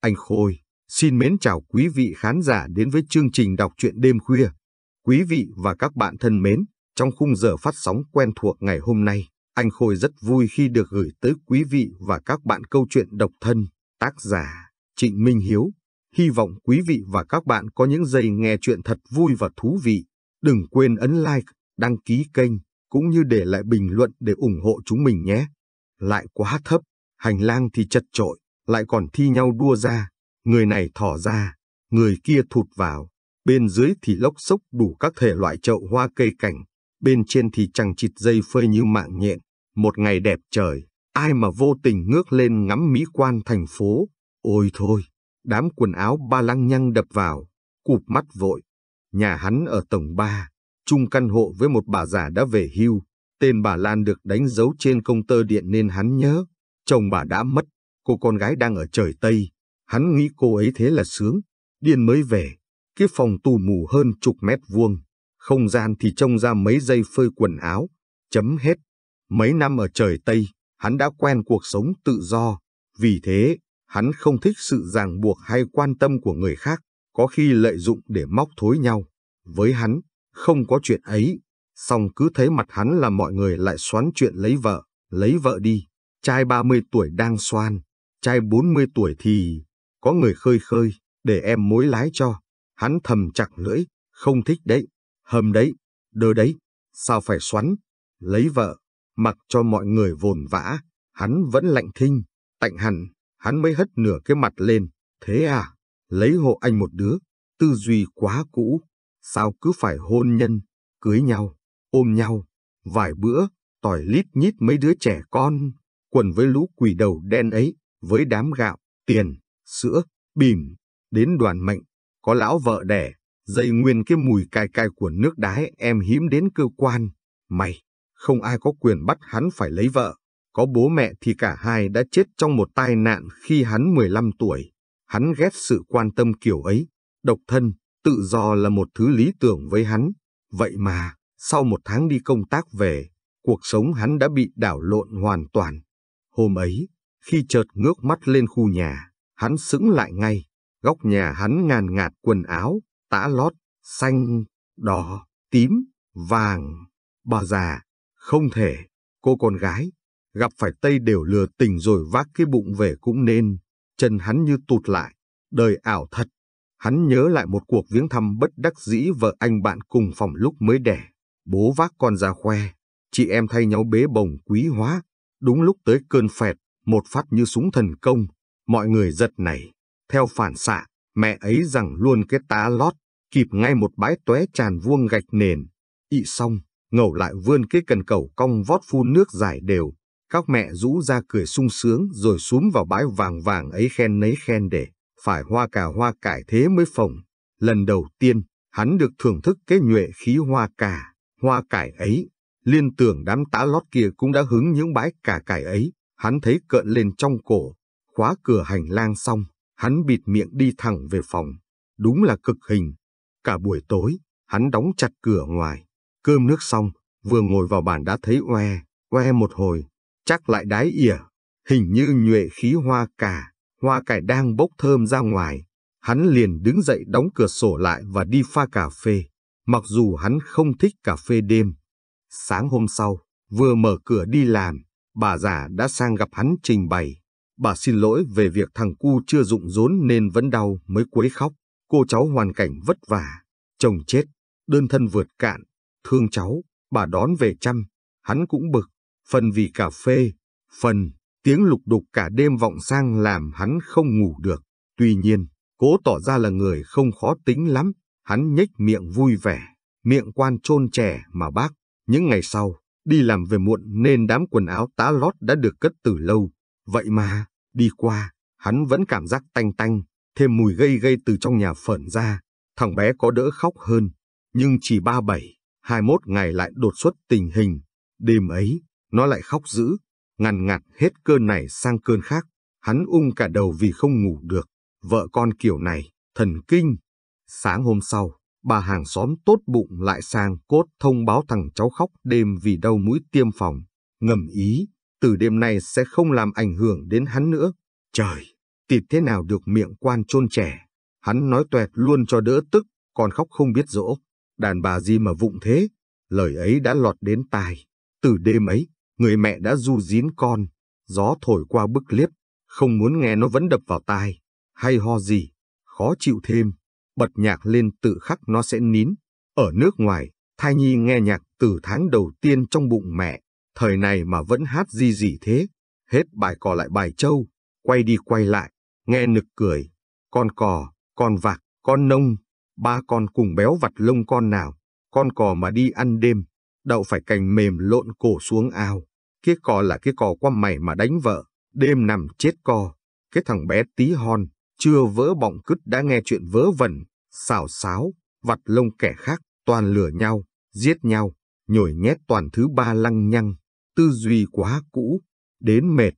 Anh Khôi xin mến chào quý vị khán giả đến với chương trình đọc truyện đêm khuya. Quý vị và các bạn thân mến, trong khung giờ phát sóng quen thuộc ngày hôm nay, anh Khôi rất vui khi được gửi tới quý vị và các bạn câu chuyện độc thân, tác giả Trịnh Minh Hiếu. Hy vọng quý vị và các bạn có những giây nghe chuyện thật vui và thú vị. Đừng quên ấn like, đăng ký kênh, cũng như để lại bình luận để ủng hộ chúng mình nhé. Lại quá thấp, hành lang thì chật trội, lại còn thi nhau đua ra, người này thỏ ra, người kia thụt vào, bên dưới thì lốc xốc đủ các thể loại chậu hoa cây cảnh, bên trên thì chẳng chịt dây phơi như mạng nhện, một ngày đẹp trời, ai mà vô tình ngước lên ngắm mỹ quan thành phố, ôi thôi, đám quần áo ba lăng nhăng đập vào, cụp mắt vội, nhà hắn ở tầng 3, chung căn hộ với một bà già đã về hưu, tên bà Lan được đánh dấu trên công tơ điện nên hắn nhớ, chồng bà đã mất, Cô con gái đang ở trời Tây, hắn nghĩ cô ấy thế là sướng, điên mới về. Cái phòng tù mù hơn chục mét vuông, không gian thì trông ra mấy giây phơi quần áo, chấm hết. Mấy năm ở trời Tây, hắn đã quen cuộc sống tự do, vì thế hắn không thích sự ràng buộc hay quan tâm của người khác, có khi lợi dụng để móc thối nhau. Với hắn, không có chuyện ấy, song cứ thấy mặt hắn là mọi người lại xoắn chuyện lấy vợ, lấy vợ đi. Trai 30 tuổi đang xoan, trai 40 tuổi thì có người khơi khơi, để em mối lái cho. Hắn thầm chặt lưỡi, không thích đấy, hầm đấy, đơ đấy, sao phải xoắn, lấy vợ, mặc cho mọi người vồn vã, hắn vẫn lạnh thinh, tạnh hẳn, hắn mới hất nửa cái mặt lên, thế à, lấy hộ anh một đứa, tư duy quá cũ, sao cứ phải hôn nhân, cưới nhau, ôm nhau, vài bữa, tỏi lít nhít mấy đứa trẻ con, quần với lũ quỷ đầu đen ấy, với đám gạo, tiền, sữa, bìm, đến đoàn mệnh, có lão vợ đẻ, dậy nguyên cái mùi cay cay của nước đái em hiếm đến cơ quan. Mày, không ai có quyền bắt hắn phải lấy vợ. Có bố mẹ thì cả hai đã chết trong một tai nạn khi hắn 15 tuổi. Hắn ghét sự quan tâm kiểu ấy. Độc thân, tự do là một thứ lý tưởng với hắn. Vậy mà, sau một tháng đi công tác về, cuộc sống hắn đã bị đảo lộn hoàn toàn. Hôm ấy, khi chợt ngước mắt lên khu nhà, hắn sững lại ngay, góc nhà hắn ngàn ngạt quần áo, tã lót, xanh, đỏ, tím, vàng. Bà già, không thể, cô con gái, gặp phải Tây đều lừa tình rồi vác cái bụng về cũng nên, chân hắn như tụt lại, đời ảo thật. Hắn nhớ lại một cuộc viếng thăm bất đắc dĩ vợ anh bạn cùng phòng lúc mới đẻ, bố vác con ra khoe, chị em thay nhau bế bồng quý hóa, đúng lúc tới cơn phẹt, một phát như súng thần công, mọi người giật nảy, theo phản xạ, mẹ ấy rằng luôn cái tá lót, kịp ngay một bãi tóe tràn vuông gạch nền, ị xong, ngẩu lại vươn cái cần cầu cong vót phun nước giải đều, các mẹ rũ ra cười sung sướng rồi xuống vào bãi vàng vàng ấy khen nấy khen để, phải hoa cà hoa cải thế mới phồng. Lần đầu tiên, hắn được thưởng thức cái nhuệ khí hoa cà, hoa cải ấy, liên tưởng đám tá lót kia cũng đã hứng những bãi cà cải ấy, hắn thấy cợn lên trong cổ, khóa cửa hành lang xong, hắn bịt miệng đi thẳng về phòng. Đúng là cực hình. Cả buổi tối, hắn đóng chặt cửa ngoài. Cơm nước xong, vừa ngồi vào bàn đã thấy oe, oe một hồi, chắc lại đái ỉa. Hình như nhuệ khí hoa cà, hoa cải đang bốc thơm ra ngoài. Hắn liền đứng dậy đóng cửa sổ lại và đi pha cà phê. Mặc dù hắn không thích cà phê đêm. Sáng hôm sau, vừa mở cửa đi làm, bà già đã sang gặp hắn trình bày. Bà xin lỗi về việc thằng cu chưa dụng rốn nên vẫn đau mới quấy khóc. Cô cháu hoàn cảnh vất vả, chồng chết, đơn thân vượt cạn, thương cháu, bà đón về chăm. Hắn cũng bực, phần vì cà phê, phần tiếng lục đục cả đêm vọng sang làm hắn không ngủ được. Tuy nhiên, cố tỏ ra là người không khó tính lắm, hắn nhếch miệng vui vẻ, miệng quan chôn trẻ mà bác. Những ngày sau, Đi làm về muộn nên đám quần áo tá lót đã được cất từ lâu. Vậy mà, đi qua, hắn vẫn cảm giác tanh tanh, thêm mùi gây gây từ trong nhà phởn ra. Thằng bé có đỡ khóc hơn, nhưng chỉ ba bảy hai mốt ngày lại đột xuất tình hình. Đêm ấy, nó lại khóc dữ, ngằn ngặt hết cơn này sang cơn khác. Hắn ung um cả đầu vì không ngủ được. Vợ con kiểu này, thần kinh. Sáng hôm sau, bà hàng xóm tốt bụng lại sang cốt thông báo thằng cháu khóc đêm vì đau mũi tiêm phòng, ngầm ý, từ đêm nay sẽ không làm ảnh hưởng đến hắn nữa. Trời, tịt thế nào được miệng quan chôn trẻ, hắn nói toẹt luôn cho đỡ tức, còn khóc không biết dỗ. Đàn bà gì mà vụng thế, lời ấy đã lọt đến tai. Từ đêm ấy, người mẹ đã du dín con, gió thổi qua bức liếp, không muốn nghe nó vẫn đập vào tai, hay ho gì, khó chịu thêm bật nhạc lên tự khắc nó sẽ nín. Ở nước ngoài, thai nhi nghe nhạc từ tháng đầu tiên trong bụng mẹ, thời này mà vẫn hát gì gì thế, hết bài cò lại bài châu quay đi quay lại, nghe nực cười, con cò, con vạc, con nông, ba con cùng béo vặt lông con nào, con cò mà đi ăn đêm, đậu phải cành mềm lộn cổ xuống ao, kia cò là kia cò quăm mày mà đánh vợ, đêm nằm chết cò, cái thằng bé tí hon, chưa vỡ bọng cứt đã nghe chuyện vớ vẩn, xào xáo, vặt lông kẻ khác, toàn lửa nhau, giết nhau, nhồi nhét toàn thứ ba lăng nhăng, tư duy quá cũ, đến mệt.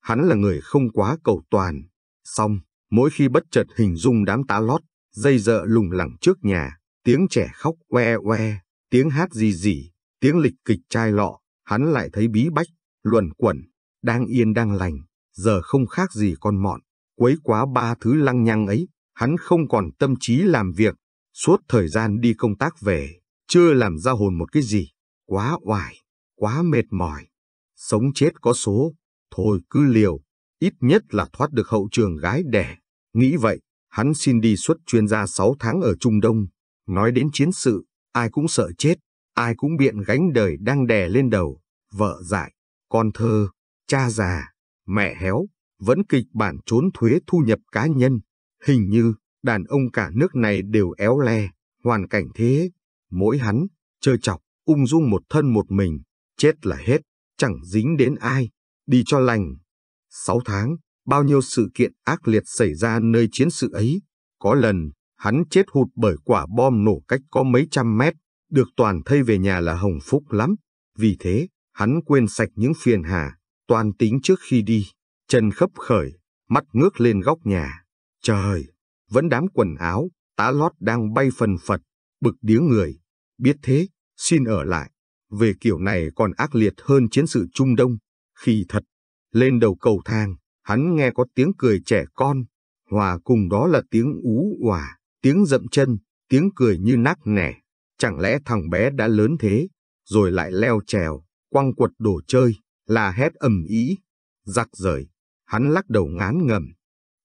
Hắn là người không quá cầu toàn, xong, mỗi khi bất chợt hình dung đám tá lót, dây dợ lùng lẳng trước nhà, tiếng trẻ khóc oe oe, tiếng hát gì gì, tiếng lịch kịch chai lọ, hắn lại thấy bí bách, luẩn quẩn, đang yên đang lành, giờ không khác gì con mọn. Quấy quá ba thứ lăng nhăng ấy, hắn không còn tâm trí làm việc, suốt thời gian đi công tác về, chưa làm ra hồn một cái gì, quá oải, quá mệt mỏi. Sống chết có số, thôi cứ liều, ít nhất là thoát được hậu trường gái đẻ. Nghĩ vậy, hắn xin đi xuất chuyên gia 6 tháng ở Trung Đông. Nói đến chiến sự, ai cũng sợ chết, ai cũng biện gánh đời đang đè lên đầu, vợ dại, con thơ, cha già, mẹ héo, vẫn kịch bản trốn thuế thu nhập cá nhân. Hình như đàn ông cả nước này đều éo le, hoàn cảnh thế. Mỗi hắn, chơi chọc, ung dung một thân một mình, chết là hết, chẳng dính đến ai, đi cho lành. Sáu tháng, bao nhiêu sự kiện ác liệt xảy ra nơi chiến sự ấy. Có lần, hắn chết hụt bởi quả bom nổ cách có mấy trăm mét, được toàn thây về nhà là hồng phúc lắm. Vì thế, hắn quên sạch những phiền hà, toàn tính trước khi đi. Trần khấp khởi, mắt ngước lên góc nhà. Trời, vẫn đám quần áo, tá lót đang bay phần phật, bực điếng người. Biết thế, xin ở lại. Về kiểu này còn ác liệt hơn chiến sự Trung Đông. Khi thật, lên đầu cầu thang, hắn nghe có tiếng cười trẻ con. Hòa cùng đó là tiếng ú hòa, tiếng dậm chân, tiếng cười như nắc nẻ. Chẳng lẽ thằng bé đã lớn thế, rồi lại leo trèo, quăng quật đồ chơi, là hét ầm ĩ giặc rời. Hắn lắc đầu ngán ngầm.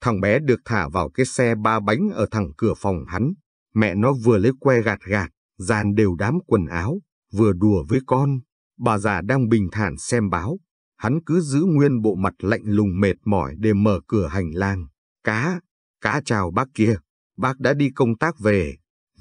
Thằng bé được thả vào cái xe ba bánh ở thẳng cửa phòng hắn. Mẹ nó vừa lấy que gạt gạt, dàn đều đám quần áo, vừa đùa với con. Bà già đang bình thản xem báo. Hắn cứ giữ nguyên bộ mặt lạnh lùng mệt mỏi để mở cửa hành lang. Cá, cá chào bác kia, bác đã đi công tác về.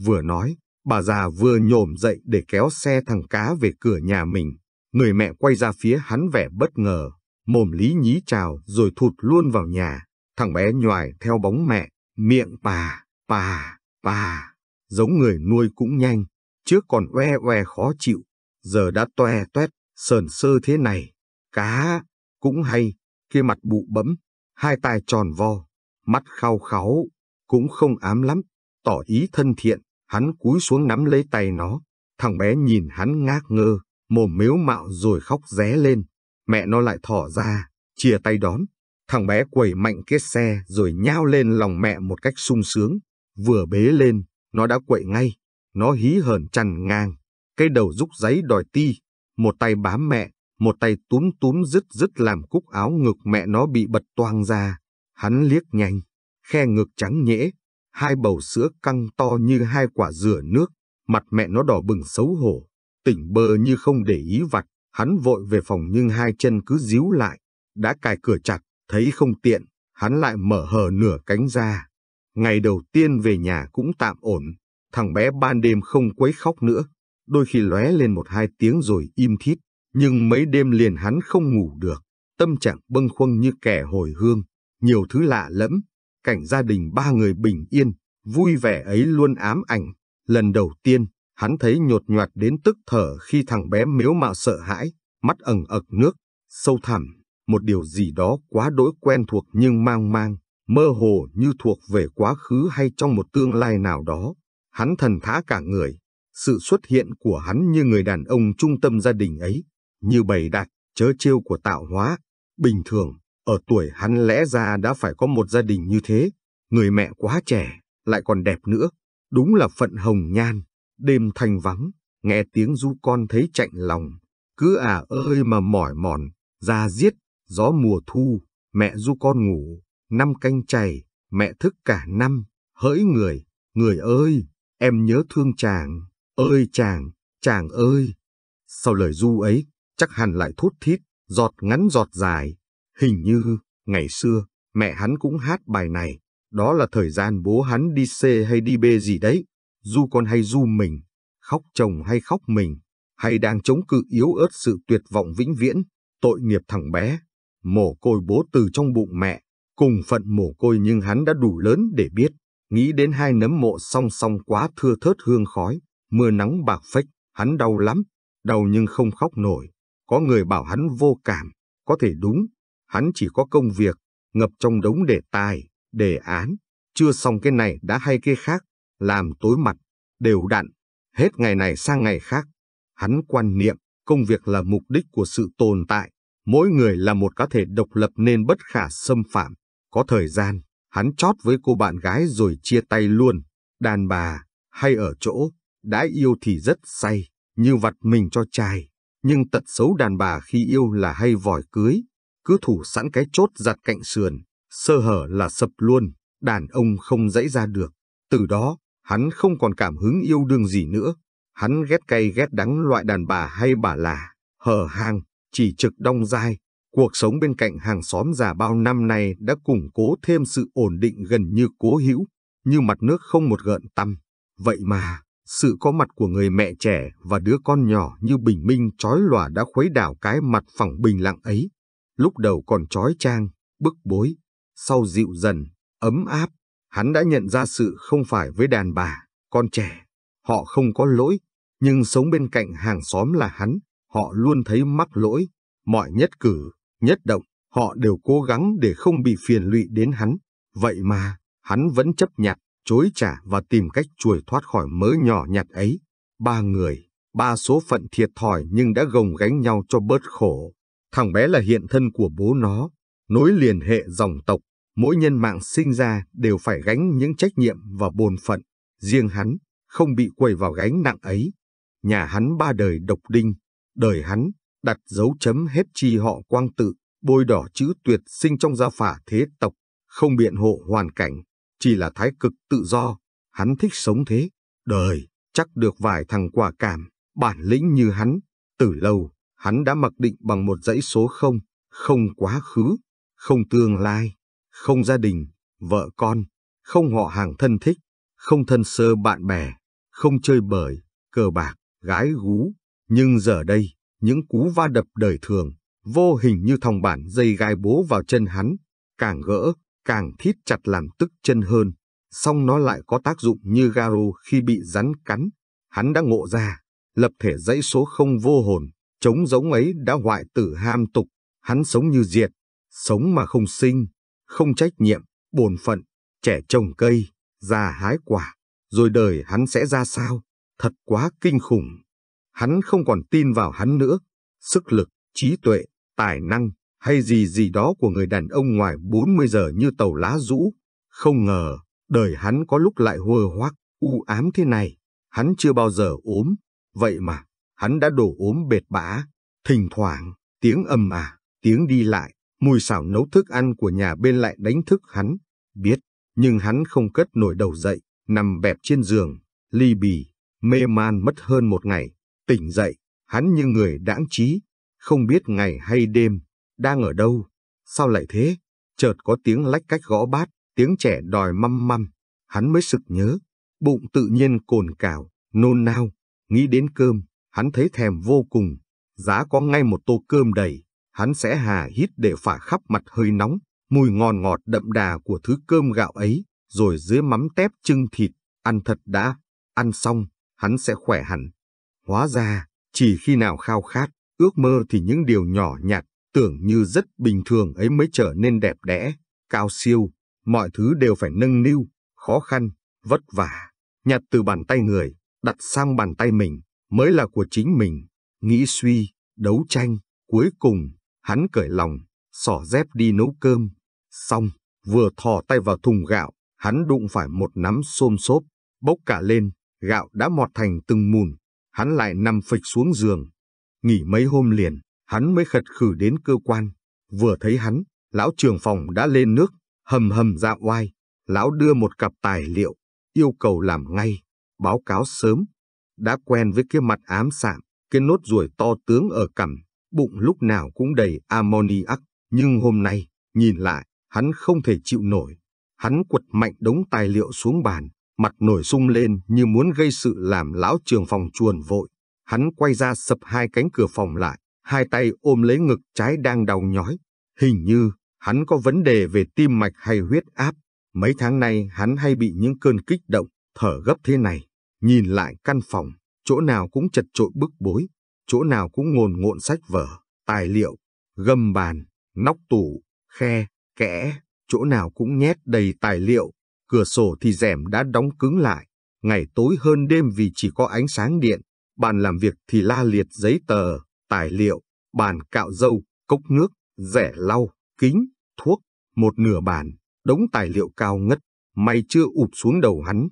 Vừa nói, bà già vừa nhổm dậy để kéo xe thằng cá về cửa nhà mình. Người mẹ quay ra phía hắn vẻ bất ngờ mồm lý nhí chào rồi thụt luôn vào nhà. Thằng bé nhoài theo bóng mẹ, miệng bà, bà, bà, giống người nuôi cũng nhanh, trước còn oe oe khó chịu, giờ đã toe toét, sờn sơ thế này. Cá, cũng hay, kia mặt bụ bẫm, hai tai tròn vo, mắt khao kháo cũng không ám lắm, tỏ ý thân thiện, hắn cúi xuống nắm lấy tay nó. Thằng bé nhìn hắn ngác ngơ, mồm mếu mạo rồi khóc ré lên mẹ nó lại thỏ ra, chia tay đón. Thằng bé quẩy mạnh cái xe rồi nhao lên lòng mẹ một cách sung sướng. Vừa bế lên, nó đã quậy ngay. Nó hí hờn chằn ngang. Cái đầu rúc giấy đòi ti. Một tay bám mẹ, một tay túm túm dứt dứt làm cúc áo ngực mẹ nó bị bật toang ra. Hắn liếc nhanh, khe ngực trắng nhễ. Hai bầu sữa căng to như hai quả dừa nước. Mặt mẹ nó đỏ bừng xấu hổ, tỉnh bơ như không để ý vặt Hắn vội về phòng nhưng hai chân cứ díu lại, đã cài cửa chặt, thấy không tiện, hắn lại mở hở nửa cánh ra. Ngày đầu tiên về nhà cũng tạm ổn, thằng bé ban đêm không quấy khóc nữa, đôi khi lóe lên một hai tiếng rồi im thít, nhưng mấy đêm liền hắn không ngủ được, tâm trạng bâng khuâng như kẻ hồi hương, nhiều thứ lạ lẫm, cảnh gia đình ba người bình yên, vui vẻ ấy luôn ám ảnh. Lần đầu tiên, Hắn thấy nhột nhoạt đến tức thở khi thằng bé miếu mạo sợ hãi, mắt ẩn ực nước, sâu thẳm, một điều gì đó quá đỗi quen thuộc nhưng mang mang, mơ hồ như thuộc về quá khứ hay trong một tương lai nào đó. Hắn thần thá cả người, sự xuất hiện của hắn như người đàn ông trung tâm gia đình ấy, như bầy đặt chớ chiêu của tạo hóa. Bình thường, ở tuổi hắn lẽ ra đã phải có một gia đình như thế, người mẹ quá trẻ, lại còn đẹp nữa, đúng là phận hồng nhan đêm thanh vắng, nghe tiếng du con thấy chạnh lòng, cứ à ơi mà mỏi mòn, ra giết, gió mùa thu, mẹ du con ngủ, năm canh chày, mẹ thức cả năm, hỡi người, người ơi, em nhớ thương chàng, ơi chàng, chàng ơi. Sau lời du ấy, chắc hẳn lại thút thít, giọt ngắn giọt dài, hình như, ngày xưa, mẹ hắn cũng hát bài này, đó là thời gian bố hắn đi C hay đi B gì đấy du con hay du mình, khóc chồng hay khóc mình, hay đang chống cự yếu ớt sự tuyệt vọng vĩnh viễn, tội nghiệp thằng bé, mồ côi bố từ trong bụng mẹ, cùng phận mồ côi nhưng hắn đã đủ lớn để biết, nghĩ đến hai nấm mộ song song quá thưa thớt hương khói, mưa nắng bạc phách, hắn đau lắm, đau nhưng không khóc nổi, có người bảo hắn vô cảm, có thể đúng, hắn chỉ có công việc, ngập trong đống đề tài, đề án, chưa xong cái này đã hay cái khác, làm tối mặt, đều đặn, hết ngày này sang ngày khác. Hắn quan niệm, công việc là mục đích của sự tồn tại, mỗi người là một cá thể độc lập nên bất khả xâm phạm. Có thời gian, hắn chót với cô bạn gái rồi chia tay luôn, đàn bà, hay ở chỗ, đã yêu thì rất say, như vặt mình cho trai. Nhưng tật xấu đàn bà khi yêu là hay vòi cưới, cứ thủ sẵn cái chốt giặt cạnh sườn, sơ hở là sập luôn, đàn ông không dãy ra được. Từ đó, Hắn không còn cảm hứng yêu đương gì nữa. Hắn ghét cay ghét đắng loại đàn bà hay bà là, hở hang, chỉ trực đông dai. Cuộc sống bên cạnh hàng xóm già bao năm nay đã củng cố thêm sự ổn định gần như cố hữu, như mặt nước không một gợn tăm. Vậy mà, sự có mặt của người mẹ trẻ và đứa con nhỏ như bình minh chói lòa đã khuấy đảo cái mặt phẳng bình lặng ấy. Lúc đầu còn chói trang, bức bối, sau dịu dần, ấm áp, Hắn đã nhận ra sự không phải với đàn bà, con trẻ. Họ không có lỗi, nhưng sống bên cạnh hàng xóm là hắn, họ luôn thấy mắc lỗi. Mọi nhất cử, nhất động, họ đều cố gắng để không bị phiền lụy đến hắn. Vậy mà, hắn vẫn chấp nhặt chối trả và tìm cách chuồi thoát khỏi mớ nhỏ nhặt ấy. Ba người, ba số phận thiệt thòi nhưng đã gồng gánh nhau cho bớt khổ. Thằng bé là hiện thân của bố nó, nối liền hệ dòng tộc, mỗi nhân mạng sinh ra đều phải gánh những trách nhiệm và bổn phận, riêng hắn không bị quầy vào gánh nặng ấy. Nhà hắn ba đời độc đinh, đời hắn đặt dấu chấm hết chi họ quang tự, bôi đỏ chữ tuyệt sinh trong gia phả thế tộc, không biện hộ hoàn cảnh, chỉ là thái cực tự do, hắn thích sống thế, đời chắc được vài thằng quả cảm, bản lĩnh như hắn, từ lâu hắn đã mặc định bằng một dãy số không, không quá khứ, không tương lai không gia đình, vợ con, không họ hàng thân thích, không thân sơ bạn bè, không chơi bời, cờ bạc, gái gú. Nhưng giờ đây, những cú va đập đời thường, vô hình như thòng bản dây gai bố vào chân hắn, càng gỡ, càng thít chặt làm tức chân hơn. Song nó lại có tác dụng như garo khi bị rắn cắn. Hắn đã ngộ ra, lập thể dãy số không vô hồn, chống giống ấy đã hoại tử ham tục. Hắn sống như diệt, sống mà không sinh không trách nhiệm, bổn phận, trẻ trồng cây, già hái quả, rồi đời hắn sẽ ra sao, thật quá kinh khủng. Hắn không còn tin vào hắn nữa, sức lực, trí tuệ, tài năng hay gì gì đó của người đàn ông ngoài 40 giờ như tàu lá rũ. Không ngờ, đời hắn có lúc lại hơ hoác, u ám thế này. Hắn chưa bao giờ ốm, vậy mà, hắn đã đổ ốm bệt bã. Thỉnh thoảng, tiếng ầm à, tiếng đi lại, Mùi xảo nấu thức ăn của nhà bên lại đánh thức hắn, biết, nhưng hắn không cất nổi đầu dậy, nằm bẹp trên giường, ly bì, mê man mất hơn một ngày, tỉnh dậy, hắn như người đãng trí, không biết ngày hay đêm, đang ở đâu, sao lại thế, chợt có tiếng lách cách gõ bát, tiếng trẻ đòi măm măm, hắn mới sực nhớ, bụng tự nhiên cồn cào, nôn nao, nghĩ đến cơm, hắn thấy thèm vô cùng, giá có ngay một tô cơm đầy, hắn sẽ hà hít để phả khắp mặt hơi nóng, mùi ngon ngọt đậm đà của thứ cơm gạo ấy, rồi dưới mắm tép chưng thịt, ăn thật đã, ăn xong, hắn sẽ khỏe hẳn. Hóa ra, chỉ khi nào khao khát, ước mơ thì những điều nhỏ nhặt, tưởng như rất bình thường ấy mới trở nên đẹp đẽ, cao siêu, mọi thứ đều phải nâng niu, khó khăn, vất vả, nhặt từ bàn tay người, đặt sang bàn tay mình, mới là của chính mình, nghĩ suy, đấu tranh, cuối cùng Hắn cởi lòng, xỏ dép đi nấu cơm. Xong, vừa thò tay vào thùng gạo, hắn đụng phải một nắm xôm xốp, bốc cả lên, gạo đã mọt thành từng mùn. Hắn lại nằm phịch xuống giường. Nghỉ mấy hôm liền, hắn mới khật khử đến cơ quan. Vừa thấy hắn, lão trưởng phòng đã lên nước, hầm hầm ra oai. Lão đưa một cặp tài liệu, yêu cầu làm ngay, báo cáo sớm. Đã quen với cái mặt ám sạm, cái nốt ruồi to tướng ở cằm, bụng lúc nào cũng đầy ammoniac, nhưng hôm nay, nhìn lại, hắn không thể chịu nổi. Hắn quật mạnh đống tài liệu xuống bàn, mặt nổi sung lên như muốn gây sự làm lão trường phòng chuồn vội. Hắn quay ra sập hai cánh cửa phòng lại, hai tay ôm lấy ngực trái đang đau nhói. Hình như, hắn có vấn đề về tim mạch hay huyết áp. Mấy tháng nay hắn hay bị những cơn kích động, thở gấp thế này. Nhìn lại căn phòng, chỗ nào cũng chật trội bức bối, chỗ nào cũng ngồn ngộn sách vở, tài liệu, gầm bàn, nóc tủ, khe, kẽ, chỗ nào cũng nhét đầy tài liệu, cửa sổ thì rèm đã đóng cứng lại, ngày tối hơn đêm vì chỉ có ánh sáng điện, bàn làm việc thì la liệt giấy tờ, tài liệu, bàn cạo dâu, cốc nước, rẻ lau, kính, thuốc, một nửa bàn, đống tài liệu cao ngất, may chưa ụp xuống đầu hắn.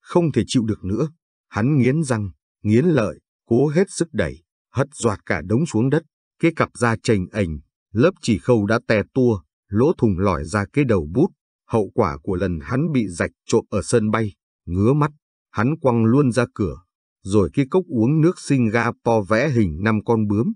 Không thể chịu được nữa, hắn nghiến răng, nghiến lợi, cố hết sức đẩy hất doạt cả đống xuống đất, cái cặp da chành ảnh, lớp chỉ khâu đã tè tua, lỗ thùng lỏi ra cái đầu bút. Hậu quả của lần hắn bị rạch trộm ở sân bay, ngứa mắt, hắn quăng luôn ra cửa, rồi cái cốc uống nước Singapore vẽ hình năm con bướm,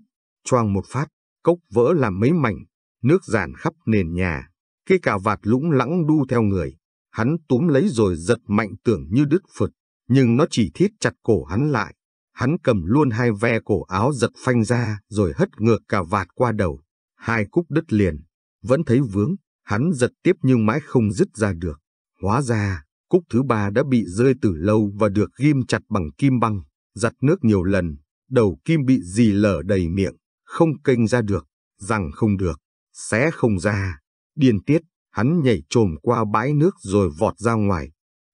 choang một phát, cốc vỡ làm mấy mảnh, nước dàn khắp nền nhà, cái cà vạt lũng lẳng đu theo người, hắn túm lấy rồi giật mạnh tưởng như đứt phật, nhưng nó chỉ thiết chặt cổ hắn lại, Hắn cầm luôn hai ve cổ áo giật phanh ra rồi hất ngược cả vạt qua đầu. Hai cúc đứt liền, vẫn thấy vướng, hắn giật tiếp nhưng mãi không dứt ra được. Hóa ra, cúc thứ ba đã bị rơi từ lâu và được ghim chặt bằng kim băng, giặt nước nhiều lần, đầu kim bị dì lở đầy miệng, không kênh ra được, rằng không được, sẽ không ra. Điên tiết, hắn nhảy trồm qua bãi nước rồi vọt ra ngoài.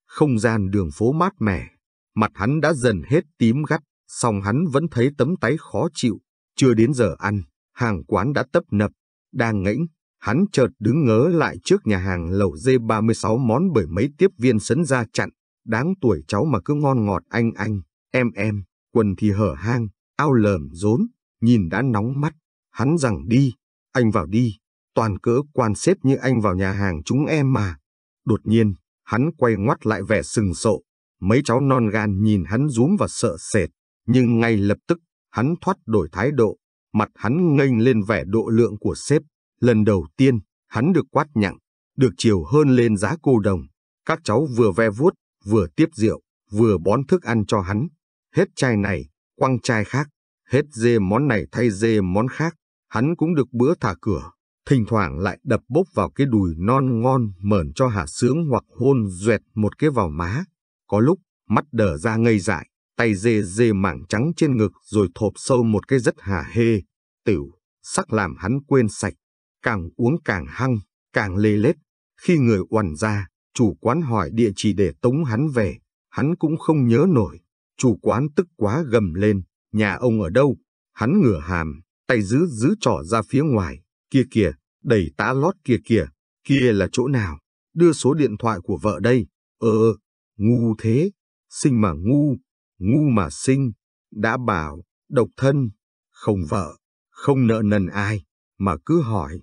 Không gian đường phố mát mẻ, mặt hắn đã dần hết tím gắt, song hắn vẫn thấy tấm táy khó chịu, chưa đến giờ ăn, hàng quán đã tấp nập, đang ngẫnh, hắn chợt đứng ngớ lại trước nhà hàng lẩu dê 36 món bởi mấy tiếp viên sấn ra chặn, đáng tuổi cháu mà cứ ngon ngọt anh anh, em em, quần thì hở hang, ao lờm rốn, nhìn đã nóng mắt, hắn rằng đi, anh vào đi, toàn cỡ quan xếp như anh vào nhà hàng chúng em mà. Đột nhiên, hắn quay ngoắt lại vẻ sừng sộ, mấy cháu non gan nhìn hắn rúm và sợ sệt, nhưng ngay lập tức, hắn thoát đổi thái độ, mặt hắn nghênh lên vẻ độ lượng của sếp. Lần đầu tiên, hắn được quát nhặng, được chiều hơn lên giá cô đồng. Các cháu vừa ve vuốt, vừa tiếp rượu, vừa bón thức ăn cho hắn. Hết chai này, quăng chai khác, hết dê món này thay dê món khác. Hắn cũng được bữa thả cửa, thỉnh thoảng lại đập bốc vào cái đùi non ngon mờn cho hạ sướng hoặc hôn duệt một cái vào má. Có lúc, mắt đờ ra ngây dại, tay dê dê mảng trắng trên ngực rồi thộp sâu một cái rất hà hê, tiểu sắc làm hắn quên sạch, càng uống càng hăng, càng lê lết. Khi người oằn ra, chủ quán hỏi địa chỉ để tống hắn về, hắn cũng không nhớ nổi. Chủ quán tức quá gầm lên, nhà ông ở đâu? Hắn ngửa hàm, tay giữ giữ trỏ ra phía ngoài, kia kìa, đầy tá lót kia kìa, kia là chỗ nào? Đưa số điện thoại của vợ đây. Ờ, ngu thế, sinh mà ngu ngu mà sinh, đã bảo, độc thân, không vợ, không nợ nần ai, mà cứ hỏi,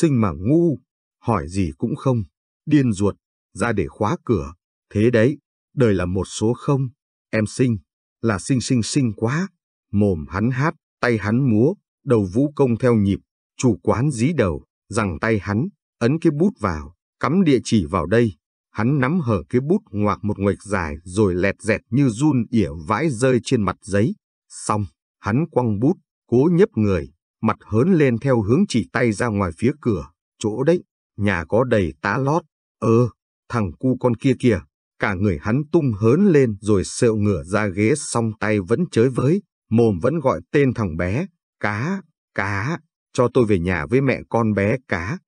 sinh mà ngu, hỏi gì cũng không, điên ruột, ra để khóa cửa, thế đấy, đời là một số không, em sinh, là sinh sinh sinh quá, mồm hắn hát, tay hắn múa, đầu vũ công theo nhịp, chủ quán dí đầu, rằng tay hắn, ấn cái bút vào, cắm địa chỉ vào đây, Hắn nắm hở cái bút ngoạc một nguệch dài rồi lẹt dẹt như run ỉa vãi rơi trên mặt giấy. Xong, hắn quăng bút, cố nhấp người, mặt hớn lên theo hướng chỉ tay ra ngoài phía cửa. Chỗ đấy, nhà có đầy tá lót. Ơ, thằng cu con kia kìa. Cả người hắn tung hớn lên rồi sẹo ngửa ra ghế song tay vẫn chới với, mồm vẫn gọi tên thằng bé. Cá, cá, cho tôi về nhà với mẹ con bé cá.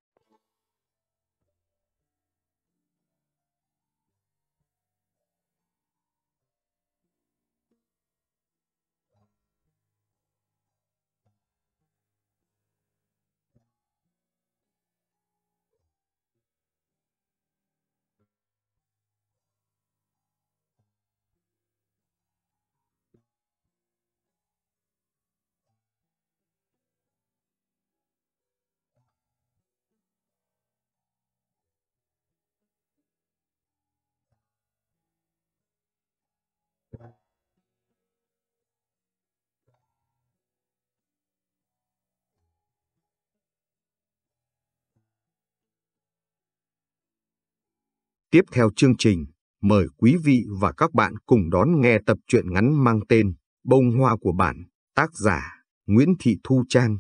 Tiếp theo chương trình, mời quý vị và các bạn cùng đón nghe tập truyện ngắn mang tên Bông Hoa của Bản, tác giả Nguyễn Thị Thu Trang.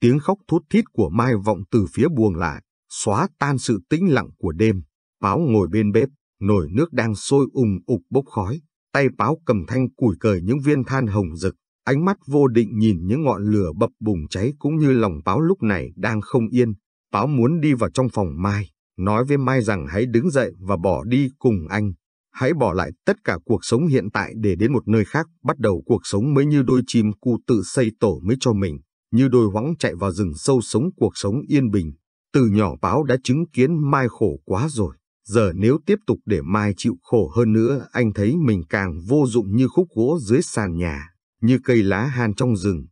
Tiếng khóc thút thít của Mai vọng từ phía buồng lại, xóa tan sự tĩnh lặng của đêm. Báo ngồi bên bếp, nồi nước đang sôi ùng ục bốc khói, tay báo cầm thanh củi cởi những viên than hồng rực, ánh mắt vô định nhìn những ngọn lửa bập bùng cháy cũng như lòng báo lúc này đang không yên. Báo muốn đi vào trong phòng Mai, nói với Mai rằng hãy đứng dậy và bỏ đi cùng anh. Hãy bỏ lại tất cả cuộc sống hiện tại để đến một nơi khác bắt đầu cuộc sống mới như đôi chim cu tự xây tổ mới cho mình, như đôi hoãng chạy vào rừng sâu sống cuộc sống yên bình. Từ nhỏ báo đã chứng kiến Mai khổ quá rồi. Giờ nếu tiếp tục để Mai chịu khổ hơn nữa, anh thấy mình càng vô dụng như khúc gỗ dưới sàn nhà, như cây lá han trong rừng.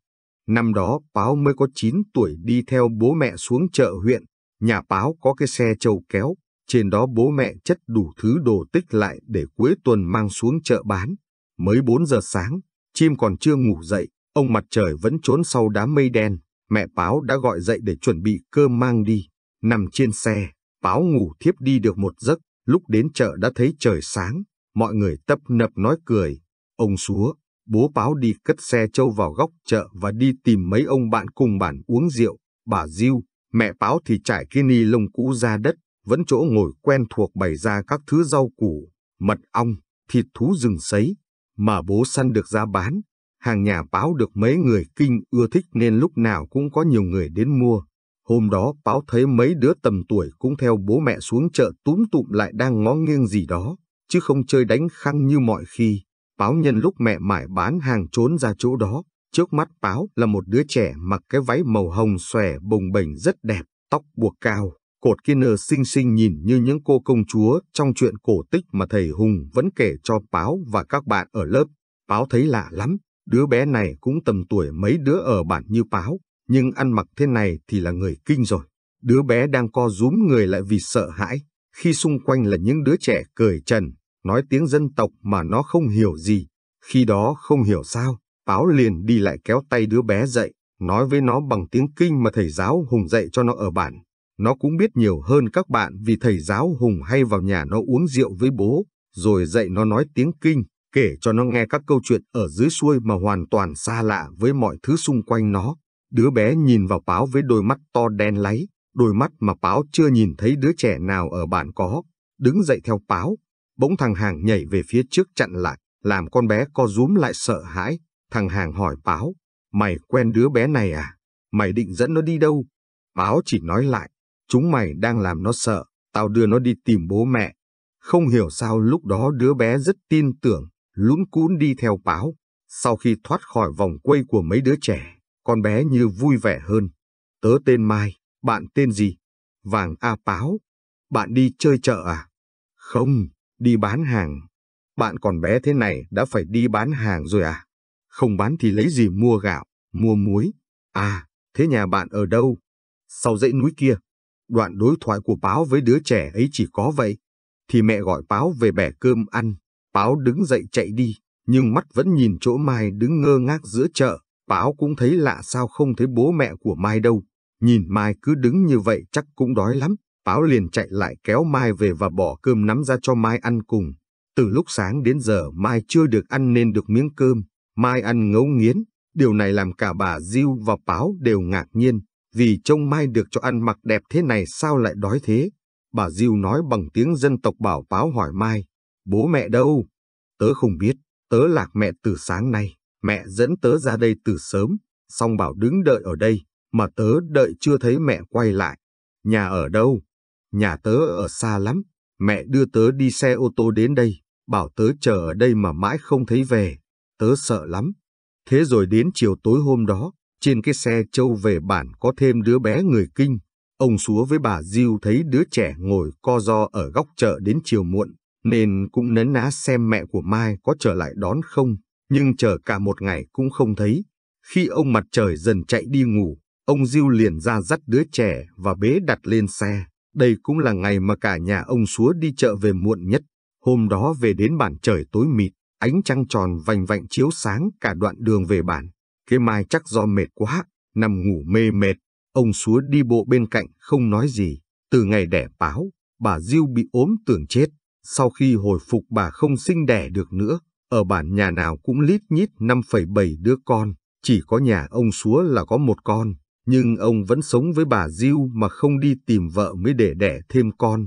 Năm đó, Báo mới có 9 tuổi đi theo bố mẹ xuống chợ huyện, Nhà báo có cái xe trâu kéo, trên đó bố mẹ chất đủ thứ đồ tích lại để cuối tuần mang xuống chợ bán. Mới 4 giờ sáng, chim còn chưa ngủ dậy, ông mặt trời vẫn trốn sau đám mây đen. Mẹ báo đã gọi dậy để chuẩn bị cơm mang đi. Nằm trên xe, báo ngủ thiếp đi được một giấc, lúc đến chợ đã thấy trời sáng, mọi người tấp nập nói cười. Ông xúa bố báo đi cất xe trâu vào góc chợ và đi tìm mấy ông bạn cùng bản uống rượu, bà Diêu, mẹ Báo thì trải cái ni lông cũ ra đất, vẫn chỗ ngồi quen thuộc bày ra các thứ rau củ, mật ong, thịt thú rừng sấy, mà bố săn được ra bán. Hàng nhà Báo được mấy người kinh ưa thích nên lúc nào cũng có nhiều người đến mua. Hôm đó Báo thấy mấy đứa tầm tuổi cũng theo bố mẹ xuống chợ túm tụm lại đang ngó nghiêng gì đó, chứ không chơi đánh khăng như mọi khi. Báo nhân lúc mẹ mải bán hàng trốn ra chỗ đó, Trước mắt báo là một đứa trẻ mặc cái váy màu hồng xòe bồng bềnh rất đẹp, tóc buộc cao, cột kia nơ xinh xinh nhìn như những cô công chúa trong chuyện cổ tích mà thầy Hùng vẫn kể cho báo và các bạn ở lớp. Báo thấy lạ lắm, đứa bé này cũng tầm tuổi mấy đứa ở bản như báo, nhưng ăn mặc thế này thì là người kinh rồi. Đứa bé đang co rúm người lại vì sợ hãi, khi xung quanh là những đứa trẻ cười trần, nói tiếng dân tộc mà nó không hiểu gì. Khi đó không hiểu sao, Báo liền đi lại kéo tay đứa bé dậy, nói với nó bằng tiếng kinh mà thầy giáo Hùng dạy cho nó ở bản. Nó cũng biết nhiều hơn các bạn vì thầy giáo Hùng hay vào nhà nó uống rượu với bố, rồi dạy nó nói tiếng kinh, kể cho nó nghe các câu chuyện ở dưới xuôi mà hoàn toàn xa lạ với mọi thứ xung quanh nó. Đứa bé nhìn vào Báo với đôi mắt to đen láy, đôi mắt mà Báo chưa nhìn thấy đứa trẻ nào ở bản có. Đứng dậy theo Báo, bỗng thằng Hàng nhảy về phía trước chặn lại, làm con bé co rúm lại sợ hãi. Thằng hàng hỏi báo, mày quen đứa bé này à? Mày định dẫn nó đi đâu? Báo chỉ nói lại, chúng mày đang làm nó sợ, tao đưa nó đi tìm bố mẹ. Không hiểu sao lúc đó đứa bé rất tin tưởng, lún cún đi theo báo. Sau khi thoát khỏi vòng quây của mấy đứa trẻ, con bé như vui vẻ hơn. Tớ tên Mai, bạn tên gì? Vàng A báo Bạn đi chơi chợ à? Không, đi bán hàng. Bạn còn bé thế này đã phải đi bán hàng rồi à? Không bán thì lấy gì mua gạo, mua muối. À, thế nhà bạn ở đâu? Sau dãy núi kia. Đoạn đối thoại của Báo với đứa trẻ ấy chỉ có vậy. Thì mẹ gọi Báo về bẻ cơm ăn. Báo đứng dậy chạy đi, nhưng mắt vẫn nhìn chỗ Mai đứng ngơ ngác giữa chợ. Báo cũng thấy lạ sao không thấy bố mẹ của Mai đâu. Nhìn Mai cứ đứng như vậy chắc cũng đói lắm. Báo liền chạy lại kéo Mai về và bỏ cơm nắm ra cho Mai ăn cùng. Từ lúc sáng đến giờ Mai chưa được ăn nên được miếng cơm, Mai ăn ngấu nghiến, điều này làm cả bà Diêu và Báo đều ngạc nhiên, vì trông Mai được cho ăn mặc đẹp thế này sao lại đói thế. Bà Diêu nói bằng tiếng dân tộc bảo Báo hỏi Mai, bố mẹ đâu? Tớ không biết, tớ lạc mẹ từ sáng nay, mẹ dẫn tớ ra đây từ sớm, xong bảo đứng đợi ở đây, mà tớ đợi chưa thấy mẹ quay lại. Nhà ở đâu? Nhà tớ ở xa lắm, mẹ đưa tớ đi xe ô tô đến đây, bảo tớ chờ ở đây mà mãi không thấy về tớ sợ lắm. Thế rồi đến chiều tối hôm đó, trên cái xe châu về bản có thêm đứa bé người kinh. Ông xúa với bà Diêu thấy đứa trẻ ngồi co do ở góc chợ đến chiều muộn, nên cũng nấn ná xem mẹ của Mai có trở lại đón không, nhưng chờ cả một ngày cũng không thấy. Khi ông mặt trời dần chạy đi ngủ, ông Diêu liền ra dắt đứa trẻ và bế đặt lên xe. Đây cũng là ngày mà cả nhà ông xúa đi chợ về muộn nhất. Hôm đó về đến bản trời tối mịt, Ánh trăng tròn vành vạnh chiếu sáng cả đoạn đường về bản. Cái mai chắc do mệt quá, nằm ngủ mê mệt. Ông xúa đi bộ bên cạnh không nói gì. Từ ngày đẻ báo, bà Diêu bị ốm tưởng chết. Sau khi hồi phục bà không sinh đẻ được nữa. Ở bản nhà nào cũng lít nhít 5,7 đứa con. Chỉ có nhà ông xúa là có một con. Nhưng ông vẫn sống với bà Diêu mà không đi tìm vợ mới để đẻ thêm con.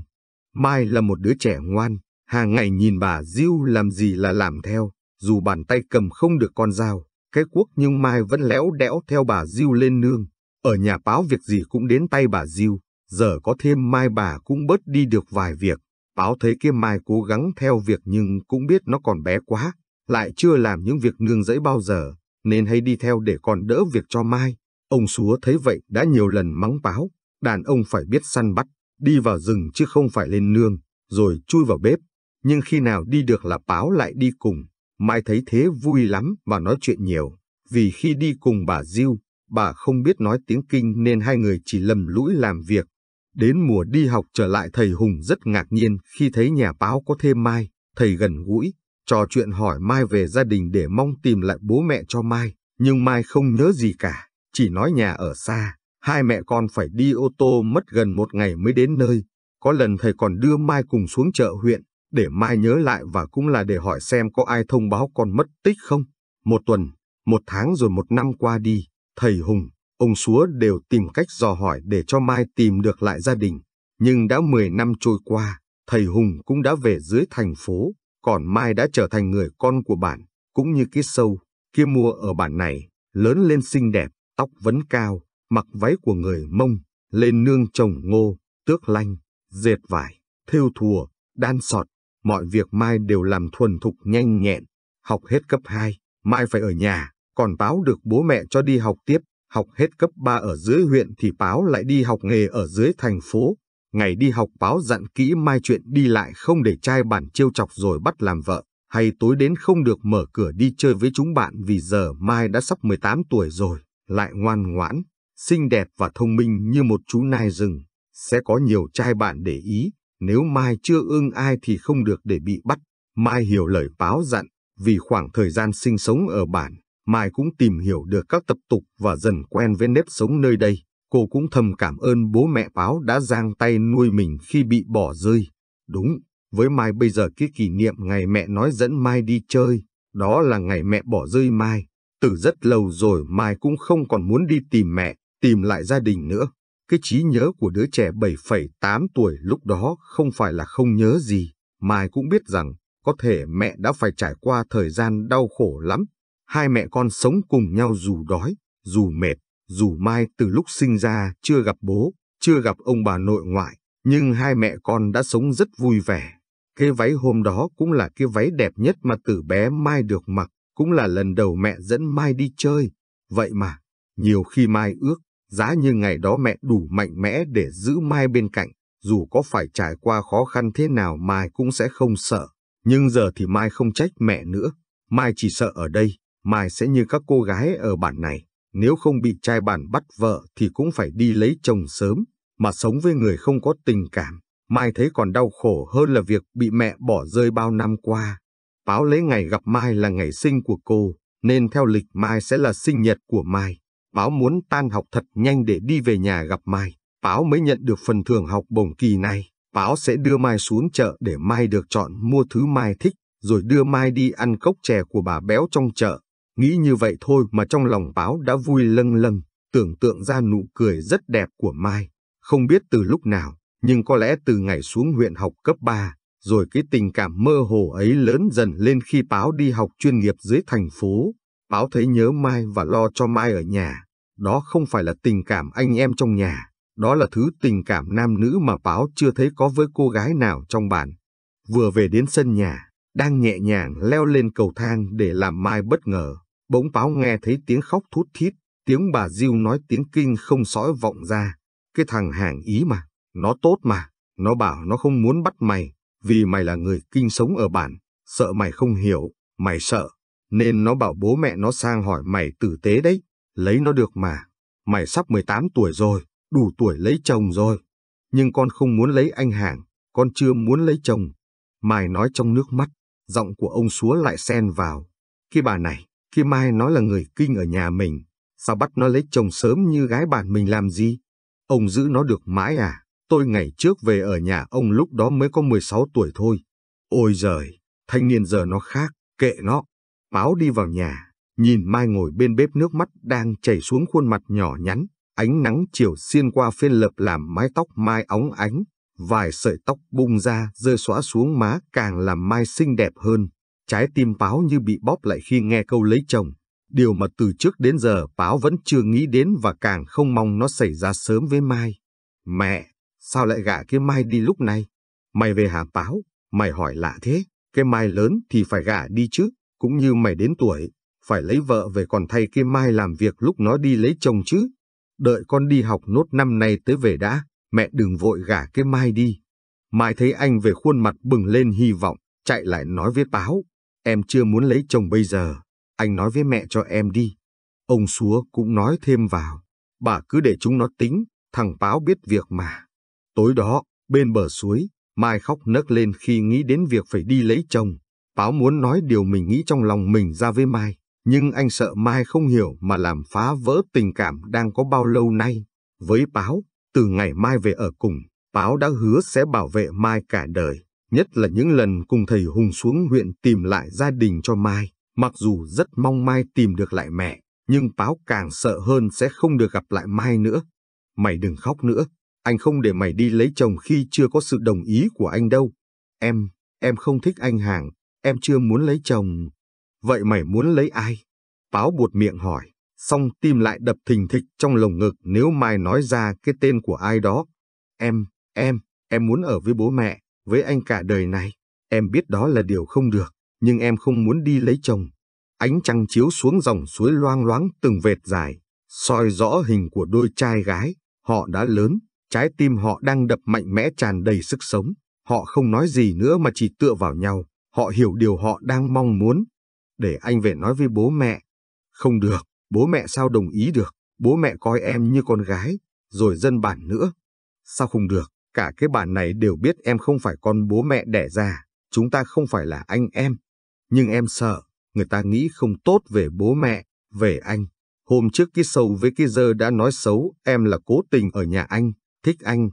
Mai là một đứa trẻ ngoan, hàng ngày nhìn bà Diêu làm gì là làm theo, dù bàn tay cầm không được con dao, cái cuốc nhưng Mai vẫn léo đẽo theo bà Diêu lên nương. Ở nhà báo việc gì cũng đến tay bà Diêu, giờ có thêm Mai bà cũng bớt đi được vài việc. Báo thấy kia Mai cố gắng theo việc nhưng cũng biết nó còn bé quá, lại chưa làm những việc nương dẫy bao giờ, nên hay đi theo để còn đỡ việc cho Mai. Ông Súa thấy vậy đã nhiều lần mắng báo, đàn ông phải biết săn bắt, đi vào rừng chứ không phải lên nương, rồi chui vào bếp, nhưng khi nào đi được là Báo lại đi cùng. Mai thấy thế vui lắm và nói chuyện nhiều, vì khi đi cùng bà Diêu, bà không biết nói tiếng Kinh nên hai người chỉ lầm lũi làm việc. Đến mùa đi học trở lại thầy Hùng rất ngạc nhiên khi thấy nhà báo có thêm Mai, thầy gần gũi, trò chuyện hỏi Mai về gia đình để mong tìm lại bố mẹ cho Mai, nhưng Mai không nhớ gì cả, chỉ nói nhà ở xa, hai mẹ con phải đi ô tô mất gần một ngày mới đến nơi. Có lần thầy còn đưa Mai cùng xuống chợ huyện, để mai nhớ lại và cũng là để hỏi xem có ai thông báo con mất tích không. Một tuần, một tháng rồi một năm qua đi, thầy Hùng, ông Súa đều tìm cách dò hỏi để cho Mai tìm được lại gia đình. Nhưng đã 10 năm trôi qua, thầy Hùng cũng đã về dưới thành phố, còn Mai đã trở thành người con của bản, cũng như cái sâu, kia mua ở bản này, lớn lên xinh đẹp, tóc vấn cao, mặc váy của người Mông, lên nương trồng ngô, tước lanh, dệt vải, thêu thùa, đan sọt, mọi việc Mai đều làm thuần thục nhanh nhẹn, học hết cấp 2, Mai phải ở nhà, còn Báo được bố mẹ cho đi học tiếp, học hết cấp 3 ở dưới huyện thì Báo lại đi học nghề ở dưới thành phố. Ngày đi học Báo dặn kỹ Mai chuyện đi lại không để trai bản trêu chọc rồi bắt làm vợ, hay tối đến không được mở cửa đi chơi với chúng bạn vì giờ Mai đã sắp 18 tuổi rồi, lại ngoan ngoãn, xinh đẹp và thông minh như một chú nai rừng, sẽ có nhiều trai bạn để ý nếu Mai chưa ưng ai thì không được để bị bắt. Mai hiểu lời báo dặn, vì khoảng thời gian sinh sống ở bản, Mai cũng tìm hiểu được các tập tục và dần quen với nếp sống nơi đây. Cô cũng thầm cảm ơn bố mẹ báo đã giang tay nuôi mình khi bị bỏ rơi. Đúng, với Mai bây giờ cái kỷ niệm ngày mẹ nói dẫn Mai đi chơi, đó là ngày mẹ bỏ rơi Mai. Từ rất lâu rồi Mai cũng không còn muốn đi tìm mẹ, tìm lại gia đình nữa. Cái trí nhớ của đứa trẻ 7,8 tuổi lúc đó không phải là không nhớ gì. Mai cũng biết rằng có thể mẹ đã phải trải qua thời gian đau khổ lắm. Hai mẹ con sống cùng nhau dù đói, dù mệt, dù Mai từ lúc sinh ra chưa gặp bố, chưa gặp ông bà nội ngoại, nhưng hai mẹ con đã sống rất vui vẻ. Cái váy hôm đó cũng là cái váy đẹp nhất mà từ bé Mai được mặc, cũng là lần đầu mẹ dẫn Mai đi chơi. Vậy mà, nhiều khi Mai ước Giá như ngày đó mẹ đủ mạnh mẽ để giữ Mai bên cạnh, dù có phải trải qua khó khăn thế nào Mai cũng sẽ không sợ. Nhưng giờ thì Mai không trách mẹ nữa. Mai chỉ sợ ở đây, Mai sẽ như các cô gái ở bản này. Nếu không bị trai bản bắt vợ thì cũng phải đi lấy chồng sớm, mà sống với người không có tình cảm. Mai thấy còn đau khổ hơn là việc bị mẹ bỏ rơi bao năm qua. Báo lấy ngày gặp Mai là ngày sinh của cô, nên theo lịch Mai sẽ là sinh nhật của Mai. Báo muốn tan học thật nhanh để đi về nhà gặp Mai. Báo mới nhận được phần thưởng học bổng kỳ này. Báo sẽ đưa Mai xuống chợ để Mai được chọn mua thứ Mai thích, rồi đưa Mai đi ăn cốc chè của bà béo trong chợ. Nghĩ như vậy thôi mà trong lòng Báo đã vui lâng lâng, tưởng tượng ra nụ cười rất đẹp của Mai. Không biết từ lúc nào, nhưng có lẽ từ ngày xuống huyện học cấp 3, rồi cái tình cảm mơ hồ ấy lớn dần lên khi Báo đi học chuyên nghiệp dưới thành phố. Báo thấy nhớ Mai và lo cho Mai ở nhà. Đó không phải là tình cảm anh em trong nhà, đó là thứ tình cảm nam nữ mà Báo chưa thấy có với cô gái nào trong bản. Vừa về đến sân nhà, đang nhẹ nhàng leo lên cầu thang để làm Mai bất ngờ. Bỗng Báo nghe thấy tiếng khóc thút thít, tiếng bà Diêu nói tiếng kinh không sói vọng ra. Cái thằng hàng ý mà, nó tốt mà, nó bảo nó không muốn bắt mày, vì mày là người kinh sống ở bản, sợ mày không hiểu, mày sợ, nên nó bảo bố mẹ nó sang hỏi mày tử tế đấy, lấy nó được mà. Mày sắp 18 tuổi rồi, đủ tuổi lấy chồng rồi. Nhưng con không muốn lấy anh hàng, con chưa muốn lấy chồng. Mài nói trong nước mắt, giọng của ông súa lại xen vào. Khi bà này, khi Mai nói là người kinh ở nhà mình, sao bắt nó lấy chồng sớm như gái bạn mình làm gì? Ông giữ nó được mãi à? Tôi ngày trước về ở nhà ông lúc đó mới có 16 tuổi thôi. Ôi giời, thanh niên giờ nó khác, kệ nó, Báo đi vào nhà, nhìn Mai ngồi bên bếp nước mắt đang chảy xuống khuôn mặt nhỏ nhắn, ánh nắng chiều xuyên qua phên lợp làm mái tóc Mai óng ánh, vài sợi tóc bung ra rơi xóa xuống má càng làm Mai xinh đẹp hơn. Trái tim Báo như bị bóp lại khi nghe câu lấy chồng, điều mà từ trước đến giờ Báo vẫn chưa nghĩ đến và càng không mong nó xảy ra sớm với Mai. Mẹ, sao lại gả cái Mai đi lúc này? Mày về hả Báo? Mày hỏi lạ thế, cái Mai lớn thì phải gả đi chứ cũng như mày đến tuổi, phải lấy vợ về còn thay kia mai làm việc lúc nó đi lấy chồng chứ. Đợi con đi học nốt năm nay tới về đã, mẹ đừng vội gả cái mai đi. Mai thấy anh về khuôn mặt bừng lên hy vọng, chạy lại nói với báo, em chưa muốn lấy chồng bây giờ, anh nói với mẹ cho em đi. Ông súa cũng nói thêm vào, bà cứ để chúng nó tính, thằng báo biết việc mà. Tối đó, bên bờ suối, Mai khóc nấc lên khi nghĩ đến việc phải đi lấy chồng. Báo muốn nói điều mình nghĩ trong lòng mình ra với Mai, nhưng anh sợ Mai không hiểu mà làm phá vỡ tình cảm đang có bao lâu nay. Với Báo, từ ngày Mai về ở cùng, Báo đã hứa sẽ bảo vệ Mai cả đời, nhất là những lần cùng thầy Hùng xuống huyện tìm lại gia đình cho Mai. Mặc dù rất mong Mai tìm được lại mẹ, nhưng Báo càng sợ hơn sẽ không được gặp lại Mai nữa. Mày đừng khóc nữa, anh không để mày đi lấy chồng khi chưa có sự đồng ý của anh đâu. Em, em không thích anh Hàng, em chưa muốn lấy chồng. Vậy mày muốn lấy ai? Báo buột miệng hỏi, xong tim lại đập thình thịch trong lồng ngực nếu Mai nói ra cái tên của ai đó. Em, em, em muốn ở với bố mẹ, với anh cả đời này. Em biết đó là điều không được, nhưng em không muốn đi lấy chồng. Ánh trăng chiếu xuống dòng suối loang loáng từng vệt dài, soi rõ hình của đôi trai gái. Họ đã lớn, trái tim họ đang đập mạnh mẽ tràn đầy sức sống. Họ không nói gì nữa mà chỉ tựa vào nhau, Họ hiểu điều họ đang mong muốn. Để anh về nói với bố mẹ. Không được, bố mẹ sao đồng ý được. Bố mẹ coi em như con gái, rồi dân bản nữa. Sao không được, cả cái bản này đều biết em không phải con bố mẹ đẻ ra. Chúng ta không phải là anh em. Nhưng em sợ, người ta nghĩ không tốt về bố mẹ, về anh. Hôm trước cái sâu với cái dơ đã nói xấu em là cố tình ở nhà anh, thích anh.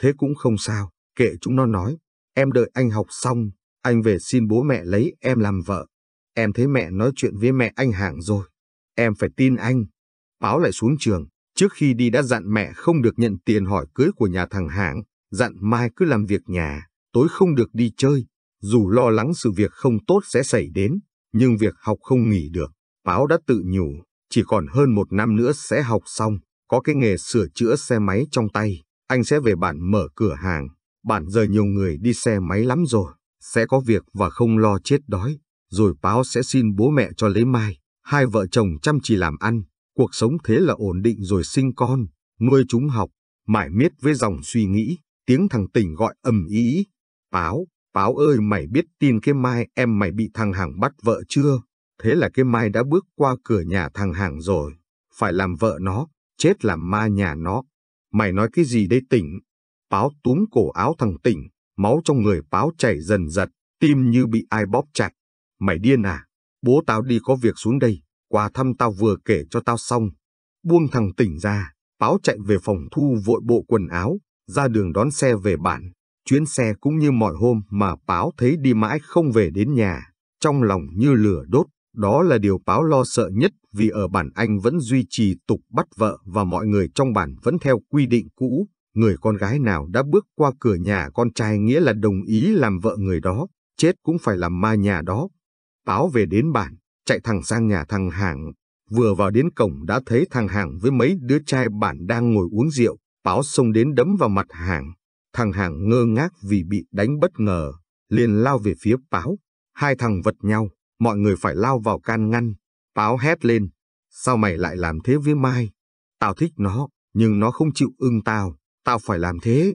Thế cũng không sao, kệ chúng nó nói. Em đợi anh học xong anh về xin bố mẹ lấy em làm vợ. Em thấy mẹ nói chuyện với mẹ anh hàng rồi. Em phải tin anh. Báo lại xuống trường. Trước khi đi đã dặn mẹ không được nhận tiền hỏi cưới của nhà thằng hạng. Dặn mai cứ làm việc nhà. Tối không được đi chơi. Dù lo lắng sự việc không tốt sẽ xảy đến. Nhưng việc học không nghỉ được. Báo đã tự nhủ. Chỉ còn hơn một năm nữa sẽ học xong. Có cái nghề sửa chữa xe máy trong tay. Anh sẽ về bản mở cửa hàng. Bản giờ nhiều người đi xe máy lắm rồi sẽ có việc và không lo chết đói, rồi báo sẽ xin bố mẹ cho lấy mai. Hai vợ chồng chăm chỉ làm ăn, cuộc sống thế là ổn định rồi sinh con, nuôi chúng học, mải miết với dòng suy nghĩ, tiếng thằng tỉnh gọi ầm ý. Báo, báo ơi mày biết tin cái mai em mày bị thằng hàng bắt vợ chưa? Thế là cái mai đã bước qua cửa nhà thằng hàng rồi, phải làm vợ nó, chết làm ma nhà nó. Mày nói cái gì đây tỉnh? Báo túm cổ áo thằng tỉnh, máu trong người báo chảy dần dần, tim như bị ai bóp chặt. Mày điên à? Bố tao đi có việc xuống đây, qua thăm tao vừa kể cho tao xong. Buông thằng tỉnh ra, báo chạy về phòng thu vội bộ quần áo, ra đường đón xe về bản. Chuyến xe cũng như mọi hôm mà báo thấy đi mãi không về đến nhà, trong lòng như lửa đốt. Đó là điều báo lo sợ nhất vì ở bản Anh vẫn duy trì tục bắt vợ và mọi người trong bản vẫn theo quy định cũ, người con gái nào đã bước qua cửa nhà con trai nghĩa là đồng ý làm vợ người đó, chết cũng phải làm ma nhà đó. Báo về đến bản, chạy thẳng sang nhà thằng Hàng. Vừa vào đến cổng đã thấy thằng Hàng với mấy đứa trai bản đang ngồi uống rượu, báo xông đến đấm vào mặt Hàng. Thằng Hàng ngơ ngác vì bị đánh bất ngờ, liền lao về phía báo. Hai thằng vật nhau, mọi người phải lao vào can ngăn. Báo hét lên, sao mày lại làm thế với Mai? Tao thích nó, nhưng nó không chịu ưng tao. Tao phải làm thế.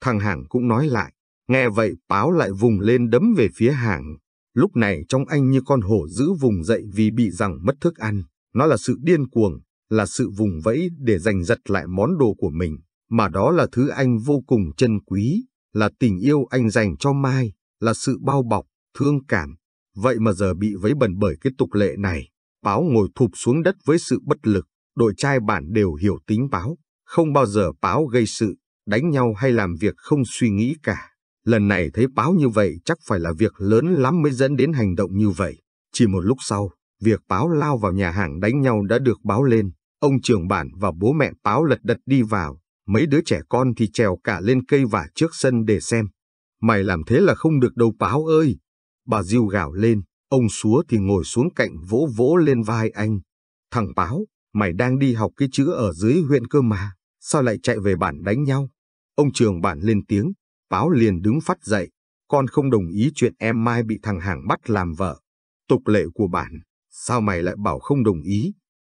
Thằng Hàng cũng nói lại. Nghe vậy Báo lại vùng lên đấm về phía Hàng. Lúc này trong anh như con hổ giữ vùng dậy vì bị rằng mất thức ăn. Nó là sự điên cuồng, là sự vùng vẫy để giành giật lại món đồ của mình. Mà đó là thứ anh vô cùng trân quý, là tình yêu anh dành cho Mai, là sự bao bọc, thương cảm. Vậy mà giờ bị vấy bẩn bởi cái tục lệ này. Báo ngồi thụp xuống đất với sự bất lực, đội trai bản đều hiểu tính báo, không bao giờ Báo gây sự, đánh nhau hay làm việc không suy nghĩ cả. Lần này thấy Báo như vậy chắc phải là việc lớn lắm mới dẫn đến hành động như vậy. Chỉ một lúc sau, việc Báo lao vào nhà hàng đánh nhau đã được báo lên. Ông trưởng bản và bố mẹ Báo lật đật đi vào, mấy đứa trẻ con thì trèo cả lên cây và trước sân để xem. Mày làm thế là không được đâu Báo ơi! Bà Diêu gào lên, ông xúa thì ngồi xuống cạnh vỗ vỗ lên vai anh. Thằng Báo, mày đang đi học cái chữ ở dưới huyện cơ mà sao lại chạy về bản đánh nhau? Ông trường bản lên tiếng, báo liền đứng phát dậy, con không đồng ý chuyện em mai bị thằng hàng bắt làm vợ. Tục lệ của bản, sao mày lại bảo không đồng ý?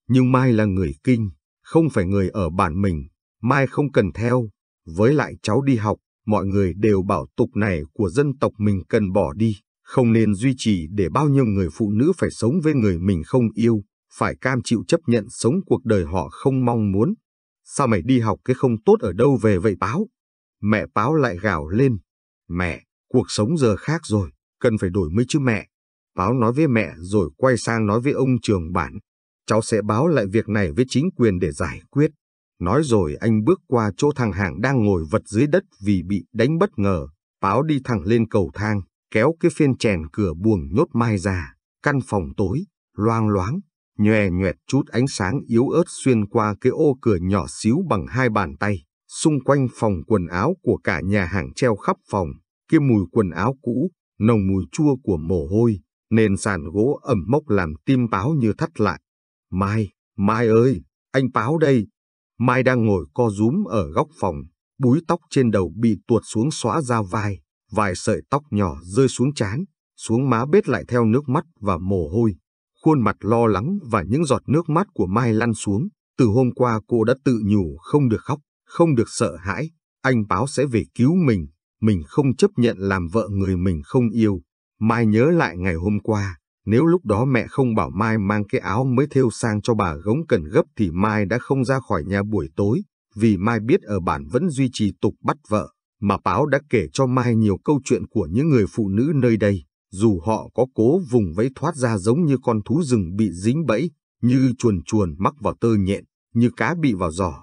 Nhưng mai là người kinh, không phải người ở bản mình, mai không cần theo, với lại cháu đi học, mọi người đều bảo tục này của dân tộc mình cần bỏ đi, không nên duy trì để bao nhiêu người phụ nữ phải sống với người mình không yêu, phải cam chịu chấp nhận sống cuộc đời họ không mong muốn. Sao mày đi học cái không tốt ở đâu về vậy Báo? Mẹ Báo lại gào lên. Mẹ, cuộc sống giờ khác rồi, cần phải đổi mới chứ mẹ. Báo nói với mẹ rồi quay sang nói với ông trường bản. Cháu sẽ báo lại việc này với chính quyền để giải quyết. Nói rồi anh bước qua chỗ thằng hàng đang ngồi vật dưới đất vì bị đánh bất ngờ. Báo đi thẳng lên cầu thang, kéo cái phiên chèn cửa buồng nhốt mai ra. Căn phòng tối, loang loáng, nhòe nhoẹt chút ánh sáng yếu ớt xuyên qua cái ô cửa nhỏ xíu bằng hai bàn tay, xung quanh phòng quần áo của cả nhà hàng treo khắp phòng, kia mùi quần áo cũ, nồng mùi chua của mồ hôi, nền sàn gỗ ẩm mốc làm tim báo như thắt lại. Mai, Mai ơi, anh báo đây. Mai đang ngồi co rúm ở góc phòng, búi tóc trên đầu bị tuột xuống xóa ra vai, vài sợi tóc nhỏ rơi xuống trán, xuống má bết lại theo nước mắt và mồ hôi khuôn mặt lo lắng và những giọt nước mắt của Mai lăn xuống. Từ hôm qua cô đã tự nhủ không được khóc, không được sợ hãi, anh báo sẽ về cứu mình, mình không chấp nhận làm vợ người mình không yêu. Mai nhớ lại ngày hôm qua, nếu lúc đó mẹ không bảo Mai mang cái áo mới thêu sang cho bà gống cần gấp thì Mai đã không ra khỏi nhà buổi tối, vì Mai biết ở bản vẫn duy trì tục bắt vợ, mà Báo đã kể cho Mai nhiều câu chuyện của những người phụ nữ nơi đây dù họ có cố vùng vẫy thoát ra giống như con thú rừng bị dính bẫy, như chuồn chuồn mắc vào tơ nhện, như cá bị vào giỏ,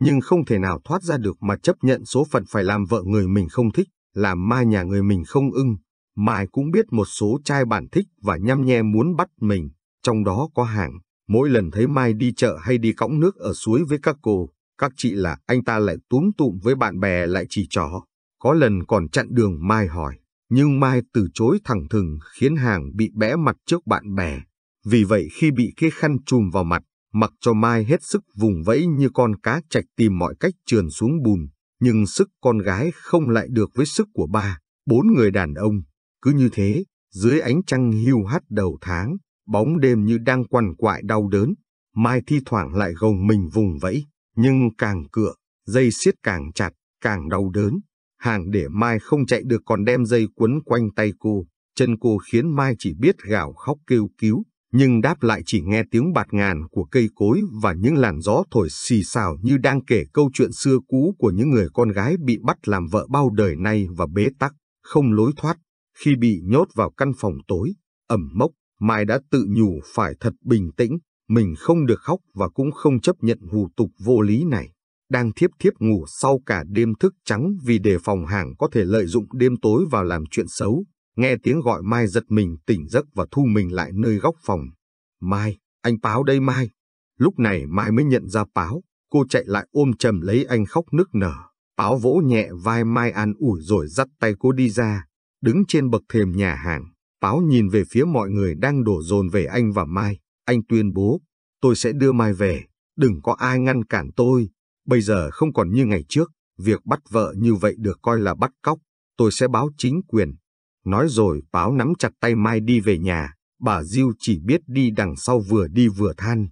nhưng không thể nào thoát ra được mà chấp nhận số phận phải làm vợ người mình không thích, làm mai nhà người mình không ưng. Mai cũng biết một số trai bản thích và nhăm nhe muốn bắt mình, trong đó có hàng. Mỗi lần thấy Mai đi chợ hay đi cõng nước ở suối với các cô, các chị là anh ta lại túm tụm với bạn bè lại chỉ trỏ. Có lần còn chặn đường Mai hỏi, nhưng Mai từ chối thẳng thừng khiến Hàng bị bẽ mặt trước bạn bè. Vì vậy khi bị cái khăn chùm vào mặt, mặc cho Mai hết sức vùng vẫy như con cá chạch tìm mọi cách trườn xuống bùn, nhưng sức con gái không lại được với sức của ba, bốn người đàn ông. Cứ như thế, dưới ánh trăng hiu hắt đầu tháng, bóng đêm như đang quằn quại đau đớn, Mai thi thoảng lại gồng mình vùng vẫy, nhưng càng cựa, dây siết càng chặt, càng đau đớn hàng để Mai không chạy được còn đem dây quấn quanh tay cô, chân cô khiến Mai chỉ biết gào khóc kêu cứu, nhưng đáp lại chỉ nghe tiếng bạt ngàn của cây cối và những làn gió thổi xì xào như đang kể câu chuyện xưa cũ của những người con gái bị bắt làm vợ bao đời nay và bế tắc, không lối thoát, khi bị nhốt vào căn phòng tối, ẩm mốc, Mai đã tự nhủ phải thật bình tĩnh, mình không được khóc và cũng không chấp nhận hù tục vô lý này đang thiếp thiếp ngủ sau cả đêm thức trắng vì đề phòng hàng có thể lợi dụng đêm tối vào làm chuyện xấu. Nghe tiếng gọi Mai giật mình tỉnh giấc và thu mình lại nơi góc phòng. Mai, anh Páo đây Mai. Lúc này Mai mới nhận ra Páo, cô chạy lại ôm chầm lấy anh khóc nức nở. Páo vỗ nhẹ vai Mai an ủi rồi dắt tay cô đi ra, đứng trên bậc thềm nhà hàng. báo nhìn về phía mọi người đang đổ dồn về anh và Mai. Anh tuyên bố, tôi sẽ đưa Mai về, đừng có ai ngăn cản tôi. Bây giờ không còn như ngày trước, việc bắt vợ như vậy được coi là bắt cóc, tôi sẽ báo chính quyền. Nói rồi báo nắm chặt tay Mai đi về nhà, bà Diêu chỉ biết đi đằng sau vừa đi vừa than.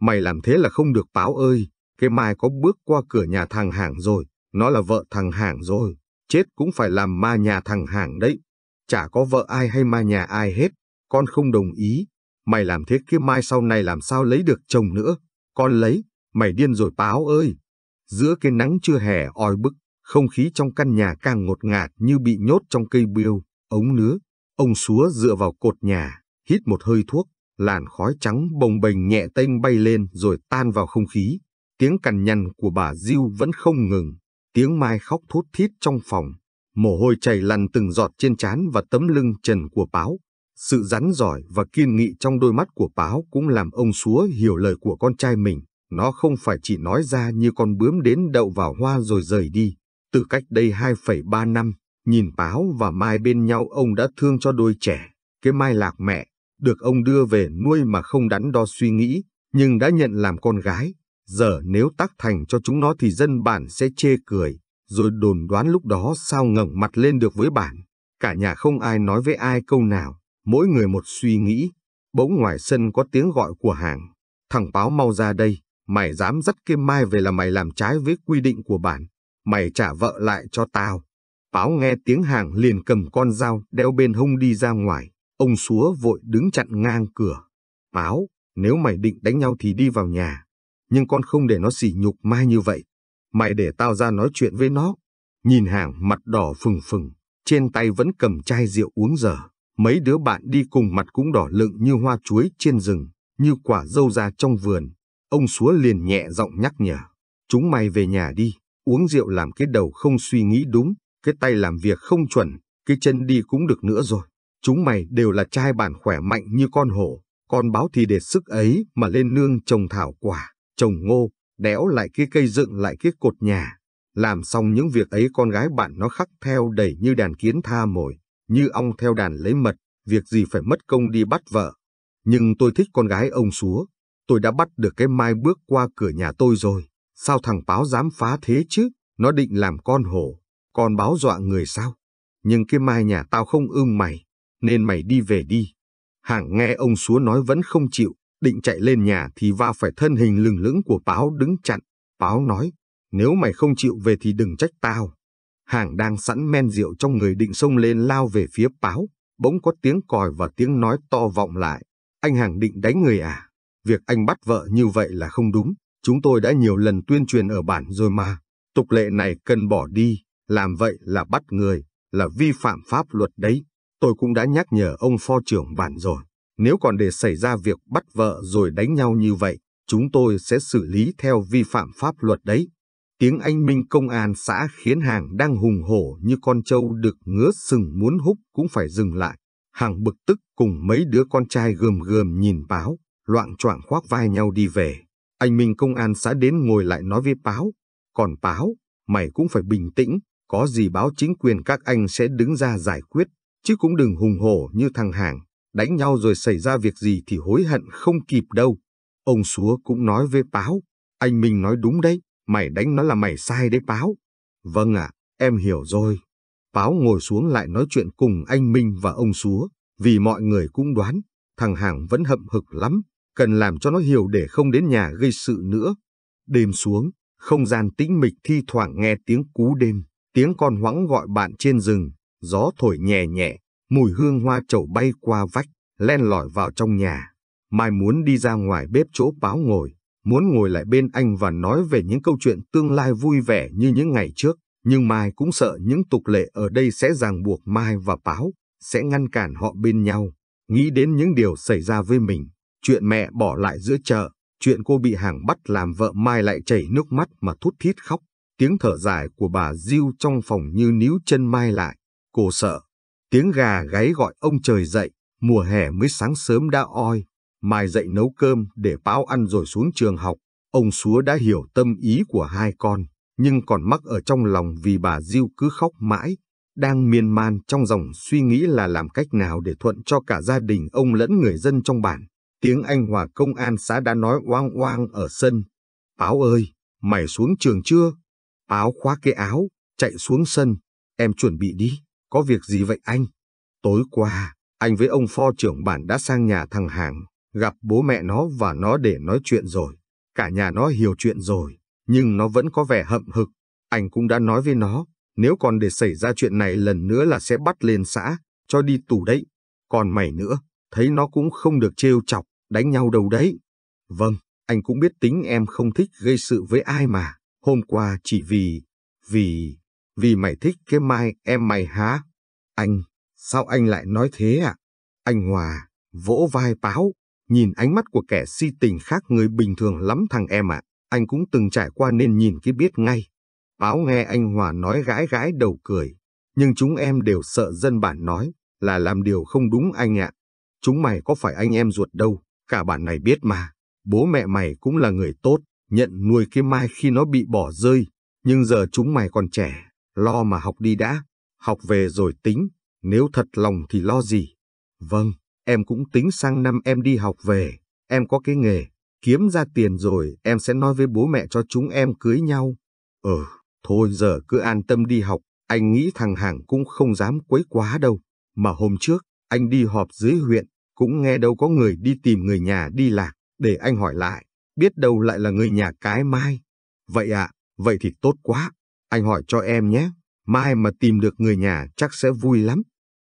Mày làm thế là không được báo ơi, cái Mai có bước qua cửa nhà thằng Hàng rồi, nó là vợ thằng Hàng rồi, chết cũng phải làm ma nhà thằng Hàng đấy. Chả có vợ ai hay ma nhà ai hết, con không đồng ý. Mày làm thế kia Mai sau này làm sao lấy được chồng nữa, con lấy, mày điên rồi báo ơi. Giữa cái nắng chưa hè oi bức, không khí trong căn nhà càng ngột ngạt như bị nhốt trong cây biêu, ống nứa. Ông súa dựa vào cột nhà, hít một hơi thuốc, làn khói trắng bồng bềnh nhẹ tênh bay lên rồi tan vào không khí. Tiếng cằn nhằn của bà Diêu vẫn không ngừng, tiếng Mai khóc thút thít trong phòng. Mồ hôi chảy lăn từng giọt trên trán và tấm lưng trần của Báo. Sự rắn giỏi và kiên nghị trong đôi mắt của Báo cũng làm ông súa hiểu lời của con trai mình. Nó không phải chỉ nói ra như con bướm đến đậu vào hoa rồi rời đi. Từ cách đây 2,3 năm, nhìn báo và mai bên nhau ông đã thương cho đôi trẻ. Cái mai lạc mẹ, được ông đưa về nuôi mà không đắn đo suy nghĩ, nhưng đã nhận làm con gái. Giờ nếu tác thành cho chúng nó thì dân bản sẽ chê cười, rồi đồn đoán lúc đó sao ngẩng mặt lên được với bản. Cả nhà không ai nói với ai câu nào, mỗi người một suy nghĩ. Bỗng ngoài sân có tiếng gọi của hàng. Thằng báo mau ra đây. Mày dám dắt Kim Mai về là mày làm trái với quy định của bản. Mày trả vợ lại cho tao. Báo nghe tiếng hàng liền cầm con dao đeo bên hông đi ra ngoài. Ông súa vội đứng chặn ngang cửa. Báo, nếu mày định đánh nhau thì đi vào nhà. Nhưng con không để nó sỉ nhục Mai như vậy. Mày để tao ra nói chuyện với nó. Nhìn hàng mặt đỏ phừng phừng, trên tay vẫn cầm chai rượu uống dở. Mấy đứa bạn đi cùng mặt cũng đỏ lựng như hoa chuối trên rừng, như quả dâu ra trong vườn. Ông Súa liền nhẹ giọng nhắc nhở. Chúng mày về nhà đi, uống rượu làm cái đầu không suy nghĩ đúng, cái tay làm việc không chuẩn, cái chân đi cũng được nữa rồi. Chúng mày đều là trai bản khỏe mạnh như con hổ, con báo thì để sức ấy mà lên nương trồng thảo quả, trồng ngô, đẽo lại cái cây dựng lại cái cột nhà. Làm xong những việc ấy con gái bạn nó khắc theo đầy như đàn kiến tha mồi, như ong theo đàn lấy mật, việc gì phải mất công đi bắt vợ. Nhưng tôi thích con gái ông xúa. Tôi đã bắt được cái mai bước qua cửa nhà tôi rồi. Sao thằng báo dám phá thế chứ? Nó định làm con hổ, con báo dọa người sao? Nhưng cái mai nhà tao không ưng mày, nên mày đi về đi. Hàng nghe ông xúa nói vẫn không chịu, định chạy lên nhà thì va phải thân hình lừng lững của báo đứng chặn. Báo nói, nếu mày không chịu về thì đừng trách tao. Hàng đang sẵn men rượu trong người định xông lên lao về phía báo, bỗng có tiếng còi và tiếng nói to vọng lại. Anh Hàng định đánh người à? Việc anh bắt vợ như vậy là không đúng, chúng tôi đã nhiều lần tuyên truyền ở bản rồi mà. Tục lệ này cần bỏ đi, làm vậy là bắt người, là vi phạm pháp luật đấy. Tôi cũng đã nhắc nhở ông phó trưởng bản rồi. Nếu còn để xảy ra việc bắt vợ rồi đánh nhau như vậy, chúng tôi sẽ xử lý theo vi phạm pháp luật đấy. Tiếng anh minh công an xã khiến hàng đang hùng hổ như con trâu được ngứa sừng muốn hút cũng phải dừng lại. Hàng bực tức cùng mấy đứa con trai gườm gườm nhìn báo loạn choạng khoác vai nhau đi về. Anh Minh công an xã đến ngồi lại nói với Báo, còn Báo, mày cũng phải bình tĩnh, có gì báo chính quyền các anh sẽ đứng ra giải quyết, chứ cũng đừng hùng hổ như thằng hàng, đánh nhau rồi xảy ra việc gì thì hối hận không kịp đâu. Ông Súa cũng nói với Báo, anh Minh nói đúng đấy, mày đánh nó là mày sai đấy Báo. Vâng ạ, em hiểu rồi. Báo ngồi xuống lại nói chuyện cùng anh Minh và ông Súa, vì mọi người cũng đoán, thằng Hàng vẫn hậm hực lắm, cần làm cho nó hiểu để không đến nhà gây sự nữa. Đêm xuống, không gian tĩnh mịch thi thoảng nghe tiếng cú đêm, tiếng con hoãng gọi bạn trên rừng, gió thổi nhẹ nhẹ, mùi hương hoa trầu bay qua vách, len lỏi vào trong nhà. Mai muốn đi ra ngoài bếp chỗ báo ngồi, muốn ngồi lại bên anh và nói về những câu chuyện tương lai vui vẻ như những ngày trước. Nhưng Mai cũng sợ những tục lệ ở đây sẽ ràng buộc Mai và Báo, sẽ ngăn cản họ bên nhau. Nghĩ đến những điều xảy ra với mình, chuyện mẹ bỏ lại giữa chợ, chuyện cô bị hàng bắt làm vợ Mai lại chảy nước mắt mà thút thít khóc, tiếng thở dài của bà Diêu trong phòng như níu chân Mai lại, cô sợ. Tiếng gà gáy gọi ông trời dậy, mùa hè mới sáng sớm đã oi, Mai dậy nấu cơm để báo ăn rồi xuống trường học, ông Súa đã hiểu tâm ý của hai con, nhưng còn mắc ở trong lòng vì bà Diêu cứ khóc mãi, đang miên man trong dòng suy nghĩ là làm cách nào để thuận cho cả gia đình ông lẫn người dân trong bản. Tiếng anh hòa công an xã đã nói oang oang ở sân. Báo ơi, mày xuống trường chưa? Báo khóa cái áo, chạy xuống sân. Em chuẩn bị đi, có việc gì vậy anh? Tối qua, anh với ông phó trưởng bản đã sang nhà thằng hàng, gặp bố mẹ nó và nó để nói chuyện rồi. Cả nhà nó hiểu chuyện rồi, nhưng nó vẫn có vẻ hậm hực. Anh cũng đã nói với nó, nếu còn để xảy ra chuyện này lần nữa là sẽ bắt lên xã, cho đi tù đấy. Còn mày nữa, thấy nó cũng không được trêu chọc, đánh nhau đâu đấy. Vâng, anh cũng biết tính em không thích gây sự với ai mà, hôm qua chỉ vì, vì, vì mày thích cái mai em mày há. Anh, sao anh lại nói thế ạ? Anh Hòa, vỗ vai báo, nhìn ánh mắt của kẻ si tình khác người bình thường lắm thằng em ạ, anh cũng từng trải qua nên nhìn cái biết ngay. Báo nghe anh Hòa nói gái gái đầu cười, nhưng chúng em đều sợ dân bản nói là làm điều không đúng anh ạ. Chúng mày có phải anh em ruột đâu, Cả bạn này biết mà, bố mẹ mày cũng là người tốt, nhận nuôi cái mai khi nó bị bỏ rơi, nhưng giờ chúng mày còn trẻ, lo mà học đi đã, học về rồi tính, nếu thật lòng thì lo gì. Vâng, em cũng tính sang năm em đi học về, em có cái nghề, kiếm ra tiền rồi em sẽ nói với bố mẹ cho chúng em cưới nhau. Ừ, thôi giờ cứ an tâm đi học, anh nghĩ thằng Hàng cũng không dám quấy quá đâu. Mà hôm trước, anh đi họp dưới huyện, cũng nghe đâu có người đi tìm người nhà đi lạc, để anh hỏi lại, biết đâu lại là người nhà cái mai. Vậy ạ, à, vậy thì tốt quá, anh hỏi cho em nhé, mai mà tìm được người nhà chắc sẽ vui lắm.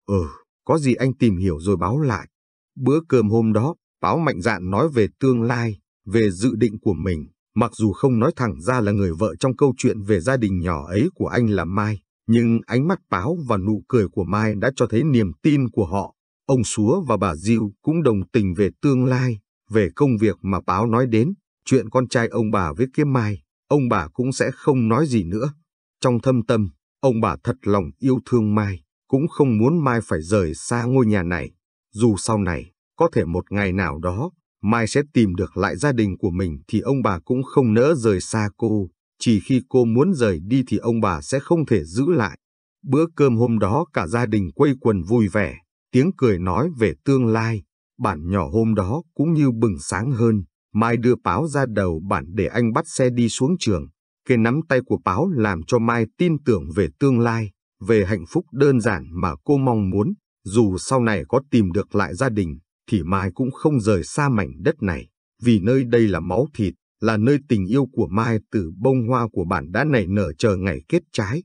Ừ, có gì anh tìm hiểu rồi báo lại. Bữa cơm hôm đó, báo mạnh dạn nói về tương lai, về dự định của mình. Mặc dù không nói thẳng ra là người vợ trong câu chuyện về gia đình nhỏ ấy của anh là Mai, nhưng ánh mắt báo và nụ cười của Mai đã cho thấy niềm tin của họ Ông Súa và bà Diệu cũng đồng tình về tương lai, về công việc mà báo nói đến, chuyện con trai ông bà với kiếm mai, ông bà cũng sẽ không nói gì nữa. Trong thâm tâm, ông bà thật lòng yêu thương Mai, cũng không muốn Mai phải rời xa ngôi nhà này. Dù sau này, có thể một ngày nào đó, Mai sẽ tìm được lại gia đình của mình thì ông bà cũng không nỡ rời xa cô. Chỉ khi cô muốn rời đi thì ông bà sẽ không thể giữ lại. Bữa cơm hôm đó cả gia đình quây quần vui vẻ tiếng cười nói về tương lai, bản nhỏ hôm đó cũng như bừng sáng hơn. Mai đưa Báo ra đầu bản để anh bắt xe đi xuống trường. Cái nắm tay của Báo làm cho Mai tin tưởng về tương lai, về hạnh phúc đơn giản mà cô mong muốn. Dù sau này có tìm được lại gia đình, thì Mai cũng không rời xa mảnh đất này, vì nơi đây là máu thịt, là nơi tình yêu của Mai từ bông hoa của bạn đã nảy nở chờ ngày kết trái.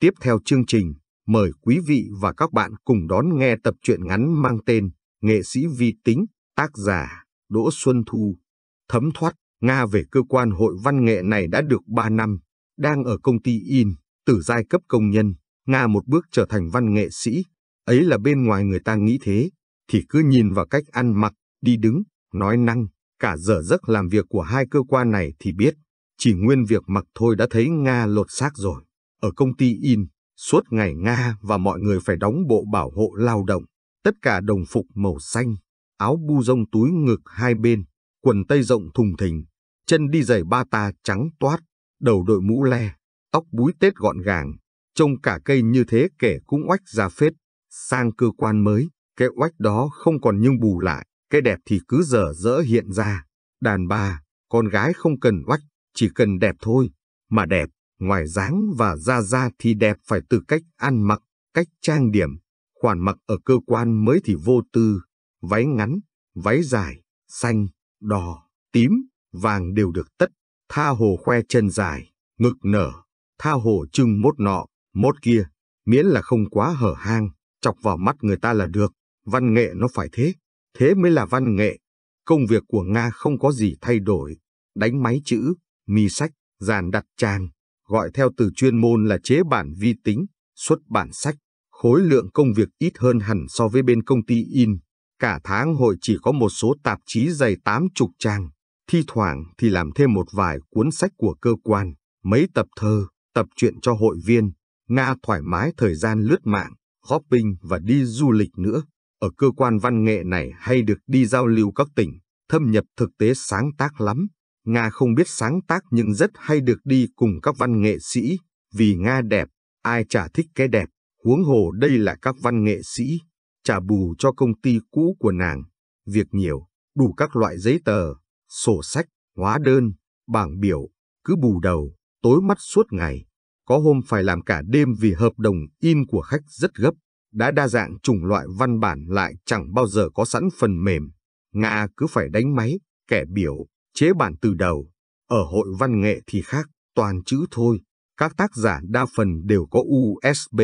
Tiếp theo chương trình, mời quý vị và các bạn cùng đón nghe tập truyện ngắn mang tên Nghệ sĩ vi tính, tác giả Đỗ Xuân Thu. Thấm thoát, Nga về cơ quan hội văn nghệ này đã được 3 năm, đang ở công ty in, từ giai cấp công nhân, Nga một bước trở thành văn nghệ sĩ. Ấy là bên ngoài người ta nghĩ thế, thì cứ nhìn vào cách ăn mặc, đi đứng, nói năng, cả giờ giấc làm việc của hai cơ quan này thì biết, chỉ nguyên việc mặc thôi đã thấy Nga lột xác rồi ở công ty in, suốt ngày Nga và mọi người phải đóng bộ bảo hộ lao động, tất cả đồng phục màu xanh, áo bu rông túi ngực hai bên, quần tây rộng thùng thình, chân đi giày ba ta trắng toát, đầu đội mũ le, tóc búi tết gọn gàng, trông cả cây như thế kể cũng oách ra phết, sang cơ quan mới, cái oách đó không còn nhưng bù lại, cái đẹp thì cứ dở dỡ hiện ra, đàn bà, con gái không cần oách, chỉ cần đẹp thôi, mà đẹp ngoài dáng và da da thì đẹp phải từ cách ăn mặc, cách trang điểm, khoản mặc ở cơ quan mới thì vô tư, váy ngắn, váy dài, xanh, đỏ, tím, vàng đều được tất, tha hồ khoe chân dài, ngực nở, tha hồ trưng mốt nọ, mốt kia, miễn là không quá hở hang, chọc vào mắt người ta là được, văn nghệ nó phải thế, thế mới là văn nghệ. Công việc của Nga không có gì thay đổi, đánh máy chữ, mi sách, dàn đặt trang, gọi theo từ chuyên môn là chế bản vi tính, xuất bản sách, khối lượng công việc ít hơn hẳn so với bên công ty in. Cả tháng hội chỉ có một số tạp chí dày tám chục trang, thi thoảng thì làm thêm một vài cuốn sách của cơ quan, mấy tập thơ, tập truyện cho hội viên. Nga thoải mái thời gian lướt mạng, shopping và đi du lịch nữa. Ở cơ quan văn nghệ này hay được đi giao lưu các tỉnh, thâm nhập thực tế sáng tác lắm. Nga không biết sáng tác nhưng rất hay được đi cùng các văn nghệ sĩ, vì Nga đẹp, ai chả thích cái đẹp, huống hồ đây là các văn nghệ sĩ, trả bù cho công ty cũ của nàng, việc nhiều, đủ các loại giấy tờ, sổ sách, hóa đơn, bảng biểu, cứ bù đầu, tối mắt suốt ngày. Có hôm phải làm cả đêm vì hợp đồng in của khách rất gấp, đã đa dạng chủng loại văn bản lại chẳng bao giờ có sẵn phần mềm. Nga cứ phải đánh máy, kẻ biểu, chế bản từ đầu. Ở hội văn nghệ thì khác, toàn chữ thôi. Các tác giả đa phần đều có USB,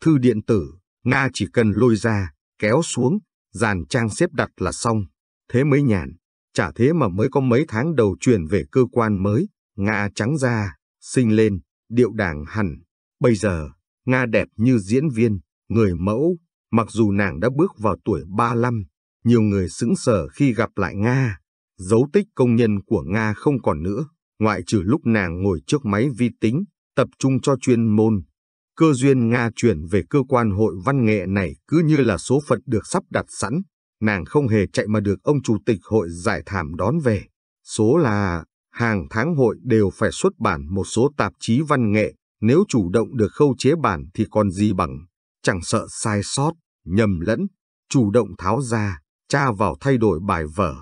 thư điện tử. Nga chỉ cần lôi ra, kéo xuống, dàn trang xếp đặt là xong. Thế mới nhàn. Chả thế mà mới có mấy tháng đầu chuyển về cơ quan mới. Nga trắng da, sinh lên, điệu đảng hẳn. Bây giờ, Nga đẹp như diễn viên, người mẫu. Mặc dù nàng đã bước vào tuổi 35, nhiều người sững sờ khi gặp lại Nga dấu tích công nhân của Nga không còn nữa, ngoại trừ lúc nàng ngồi trước máy vi tính, tập trung cho chuyên môn. Cơ duyên Nga chuyển về cơ quan hội văn nghệ này cứ như là số phận được sắp đặt sẵn, nàng không hề chạy mà được ông chủ tịch hội giải thảm đón về. Số là hàng tháng hội đều phải xuất bản một số tạp chí văn nghệ, nếu chủ động được khâu chế bản thì còn gì bằng, chẳng sợ sai sót, nhầm lẫn, chủ động tháo ra, tra vào thay đổi bài vở.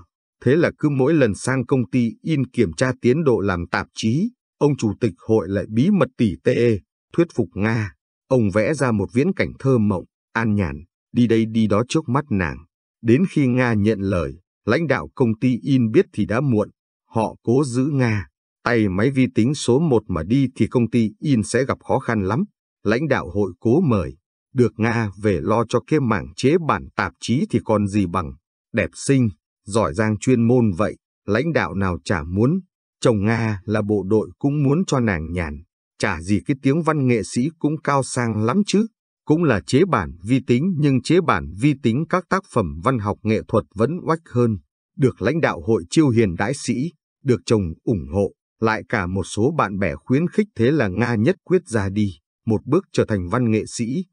Thế là cứ mỗi lần sang công ty in kiểm tra tiến độ làm tạp chí, ông chủ tịch hội lại bí mật tỉ tê, thuyết phục Nga. Ông vẽ ra một viễn cảnh thơ mộng, an nhàn, đi đây đi đó trước mắt nàng. Đến khi Nga nhận lời, lãnh đạo công ty in biết thì đã muộn, họ cố giữ Nga. Tay máy vi tính số 1 mà đi thì công ty in sẽ gặp khó khăn lắm. Lãnh đạo hội cố mời, được Nga về lo cho cái mảng chế bản tạp chí thì còn gì bằng, đẹp xinh giỏi giang chuyên môn vậy, lãnh đạo nào chả muốn, chồng Nga là bộ đội cũng muốn cho nàng nhàn, chả gì cái tiếng văn nghệ sĩ cũng cao sang lắm chứ, cũng là chế bản vi tính nhưng chế bản vi tính các tác phẩm văn học nghệ thuật vẫn oách hơn, được lãnh đạo hội chiêu hiền đãi sĩ, được chồng ủng hộ, lại cả một số bạn bè khuyến khích thế là Nga nhất quyết ra đi, một bước trở thành văn nghệ sĩ.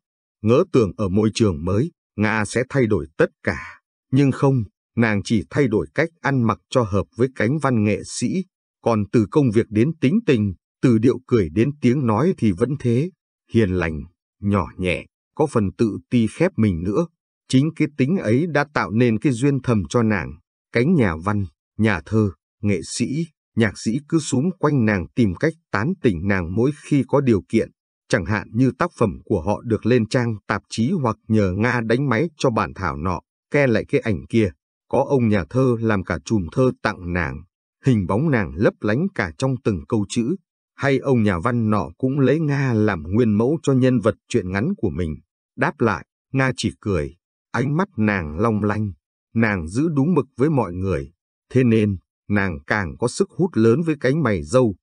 Ngỡ tưởng ở môi trường mới, Nga sẽ thay đổi tất cả, nhưng không, nàng chỉ thay đổi cách ăn mặc cho hợp với cánh văn nghệ sĩ, còn từ công việc đến tính tình, từ điệu cười đến tiếng nói thì vẫn thế, hiền lành, nhỏ nhẹ, có phần tự ti khép mình nữa. Chính cái tính ấy đã tạo nên cái duyên thầm cho nàng, cánh nhà văn, nhà thơ, nghệ sĩ, nhạc sĩ cứ súng quanh nàng tìm cách tán tỉnh nàng mỗi khi có điều kiện, chẳng hạn như tác phẩm của họ được lên trang tạp chí hoặc nhờ Nga đánh máy cho bản thảo nọ, ke lại cái ảnh kia. Có ông nhà thơ làm cả chùm thơ tặng nàng, hình bóng nàng lấp lánh cả trong từng câu chữ, hay ông nhà văn nọ cũng lấy Nga làm nguyên mẫu cho nhân vật truyện ngắn của mình. Đáp lại, Nga chỉ cười, ánh mắt nàng long lanh, nàng giữ đúng mực với mọi người, thế nên nàng càng có sức hút lớn với cánh mày dâu.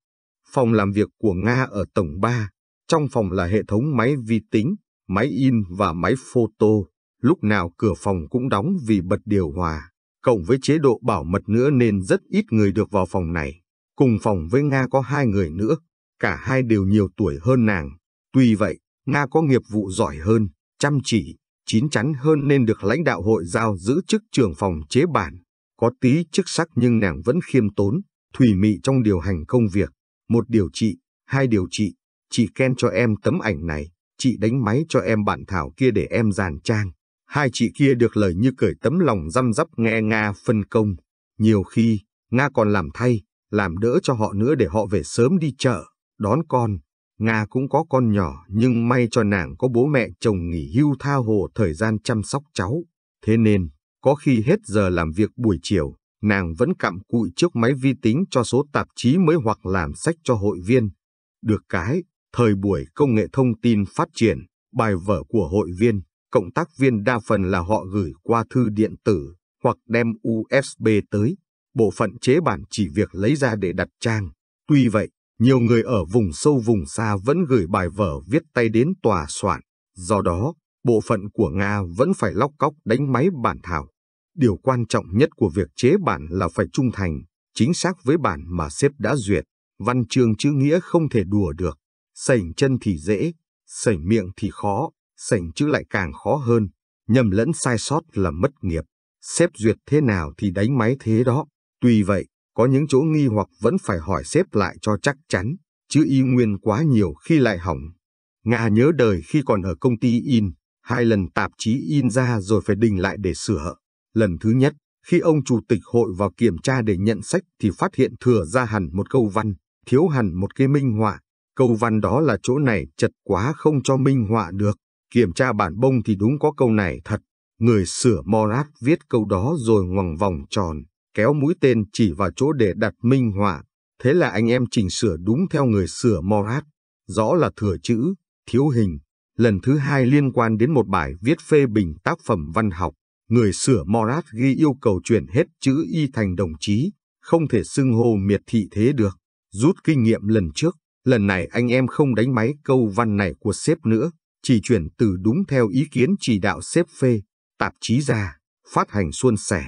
Phòng làm việc của Nga ở tổng 3, trong phòng là hệ thống máy vi tính, máy in và máy photo, lúc nào cửa phòng cũng đóng vì bật điều hòa cộng với chế độ bảo mật nữa nên rất ít người được vào phòng này. Cùng phòng với Nga có hai người nữa, cả hai đều nhiều tuổi hơn nàng. Tuy vậy, Nga có nghiệp vụ giỏi hơn, chăm chỉ, chín chắn hơn nên được lãnh đạo hội giao giữ chức trưởng phòng chế bản. Có tí chức sắc nhưng nàng vẫn khiêm tốn, thủy mị trong điều hành công việc. Một điều trị, hai điều trị, chị khen cho em tấm ảnh này, chị đánh máy cho em bản thảo kia để em dàn trang. Hai chị kia được lời như cởi tấm lòng răm rắp nghe Nga phân công. Nhiều khi, Nga còn làm thay, làm đỡ cho họ nữa để họ về sớm đi chợ, đón con. Nga cũng có con nhỏ nhưng may cho nàng có bố mẹ chồng nghỉ hưu tha hồ thời gian chăm sóc cháu. Thế nên, có khi hết giờ làm việc buổi chiều, nàng vẫn cặm cụi trước máy vi tính cho số tạp chí mới hoặc làm sách cho hội viên. Được cái, thời buổi công nghệ thông tin phát triển, bài vở của hội viên, cộng tác viên đa phần là họ gửi qua thư điện tử hoặc đem USB tới. Bộ phận chế bản chỉ việc lấy ra để đặt trang. Tuy vậy, nhiều người ở vùng sâu vùng xa vẫn gửi bài vở viết tay đến tòa soạn. Do đó, bộ phận của Nga vẫn phải lóc cóc đánh máy bản thảo. Điều quan trọng nhất của việc chế bản là phải trung thành, chính xác với bản mà sếp đã duyệt. Văn chương chữ nghĩa không thể đùa được. Sảnh chân thì dễ, sảnh miệng thì khó sảnh chữ lại càng khó hơn, nhầm lẫn sai sót là mất nghiệp, xếp duyệt thế nào thì đánh máy thế đó. Tuy vậy, có những chỗ nghi hoặc vẫn phải hỏi xếp lại cho chắc chắn, chữ y nguyên quá nhiều khi lại hỏng. Nga nhớ đời khi còn ở công ty in, hai lần tạp chí in ra rồi phải đình lại để sửa. Lần thứ nhất, khi ông chủ tịch hội vào kiểm tra để nhận sách thì phát hiện thừa ra hẳn một câu văn, thiếu hẳn một cái minh họa. Câu văn đó là chỗ này chật quá không cho minh họa được. Kiểm tra bản bông thì đúng có câu này thật. Người sửa Morat viết câu đó rồi ngoằng vòng tròn, kéo mũi tên chỉ vào chỗ để đặt minh họa. Thế là anh em chỉnh sửa đúng theo người sửa Morat. Rõ là thừa chữ, thiếu hình. Lần thứ hai liên quan đến một bài viết phê bình tác phẩm văn học. Người sửa Morat ghi yêu cầu chuyển hết chữ Y thành đồng chí, không thể xưng hô miệt thị thế được. Rút kinh nghiệm lần trước, lần này anh em không đánh máy câu văn này của sếp nữa chỉ chuyển từ đúng theo ý kiến chỉ đạo xếp phê, tạp chí ra, phát hành xuân sẻ.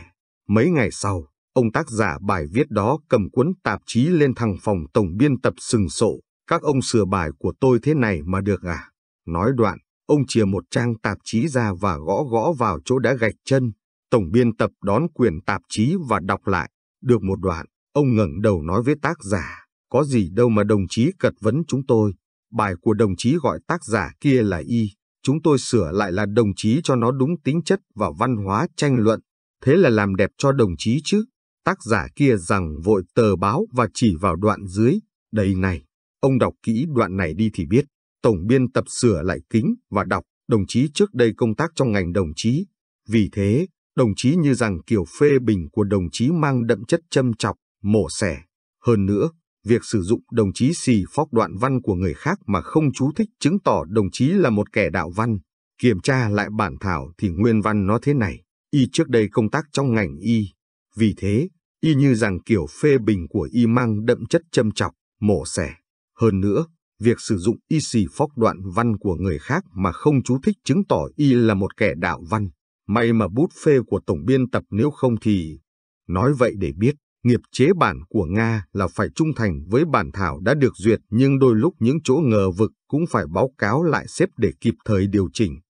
Mấy ngày sau, ông tác giả bài viết đó cầm cuốn tạp chí lên thằng phòng tổng biên tập sừng sộ, các ông sửa bài của tôi thế này mà được à? Nói đoạn, ông chìa một trang tạp chí ra và gõ gõ vào chỗ đã gạch chân. Tổng biên tập đón quyền tạp chí và đọc lại. Được một đoạn, ông ngẩng đầu nói với tác giả, có gì đâu mà đồng chí cật vấn chúng tôi. Bài của đồng chí gọi tác giả kia là Y, chúng tôi sửa lại là đồng chí cho nó đúng tính chất và văn hóa tranh luận, thế là làm đẹp cho đồng chí chứ. Tác giả kia rằng vội tờ báo và chỉ vào đoạn dưới, đây này, ông đọc kỹ đoạn này đi thì biết. Tổng biên tập sửa lại kính và đọc, đồng chí trước đây công tác trong ngành đồng chí. Vì thế, đồng chí như rằng kiểu phê bình của đồng chí mang đậm chất châm chọc, mổ xẻ. Hơn nữa, việc sử dụng đồng chí xì phóc đoạn văn của người khác mà không chú thích chứng tỏ đồng chí là một kẻ đạo văn. Kiểm tra lại bản thảo thì nguyên văn nó thế này. Y trước đây công tác trong ngành y. Vì thế, y như rằng kiểu phê bình của y mang đậm chất châm chọc, mổ xẻ. Hơn nữa, việc sử dụng y xì phóc đoạn văn của người khác mà không chú thích chứng tỏ y là một kẻ đạo văn. May mà bút phê của tổng biên tập nếu không thì... Nói vậy để biết, nghiệp chế bản của Nga là phải trung thành với bản thảo đã được duyệt nhưng đôi lúc những chỗ ngờ vực cũng phải báo cáo lại xếp để kịp thời điều chỉnh.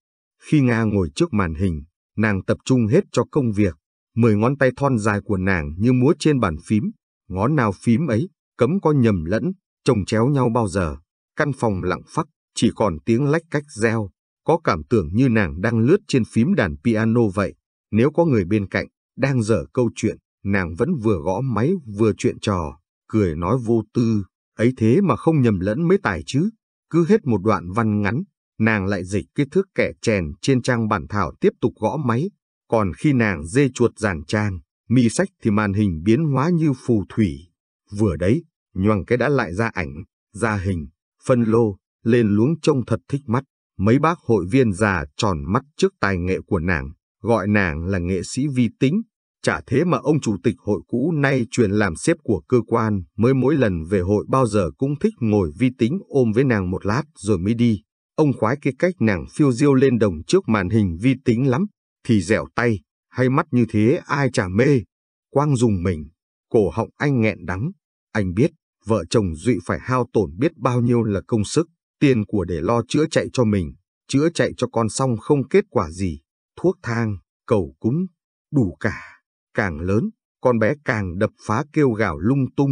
Khi Nga ngồi trước màn hình, nàng tập trung hết cho công việc, mười ngón tay thon dài của nàng như múa trên bàn phím, ngón nào phím ấy, cấm có nhầm lẫn, chồng chéo nhau bao giờ. Căn phòng lặng phắc, chỉ còn tiếng lách cách reo, có cảm tưởng như nàng đang lướt trên phím đàn piano vậy, nếu có người bên cạnh, đang dở câu chuyện nàng vẫn vừa gõ máy vừa chuyện trò, cười nói vô tư, ấy thế mà không nhầm lẫn mấy tài chứ. Cứ hết một đoạn văn ngắn, nàng lại dịch cái thước kẻ chèn trên trang bản thảo tiếp tục gõ máy. Còn khi nàng dê chuột giàn trang, mi sách thì màn hình biến hóa như phù thủy. Vừa đấy, nhoằng cái đã lại ra ảnh, ra hình, phân lô, lên luống trông thật thích mắt. Mấy bác hội viên già tròn mắt trước tài nghệ của nàng, gọi nàng là nghệ sĩ vi tính, Chả thế mà ông chủ tịch hội cũ nay truyền làm xếp của cơ quan mới mỗi lần về hội bao giờ cũng thích ngồi vi tính ôm với nàng một lát rồi mới đi. Ông khoái cái cách nàng phiêu diêu lên đồng trước màn hình vi tính lắm, thì dẻo tay, hay mắt như thế ai chả mê. Quang dùng mình, cổ họng anh nghẹn đắng. Anh biết, vợ chồng Duy phải hao tổn biết bao nhiêu là công sức, tiền của để lo chữa chạy cho mình, chữa chạy cho con xong không kết quả gì, thuốc thang, cầu cúng, đủ cả càng lớn, con bé càng đập phá kêu gào lung tung.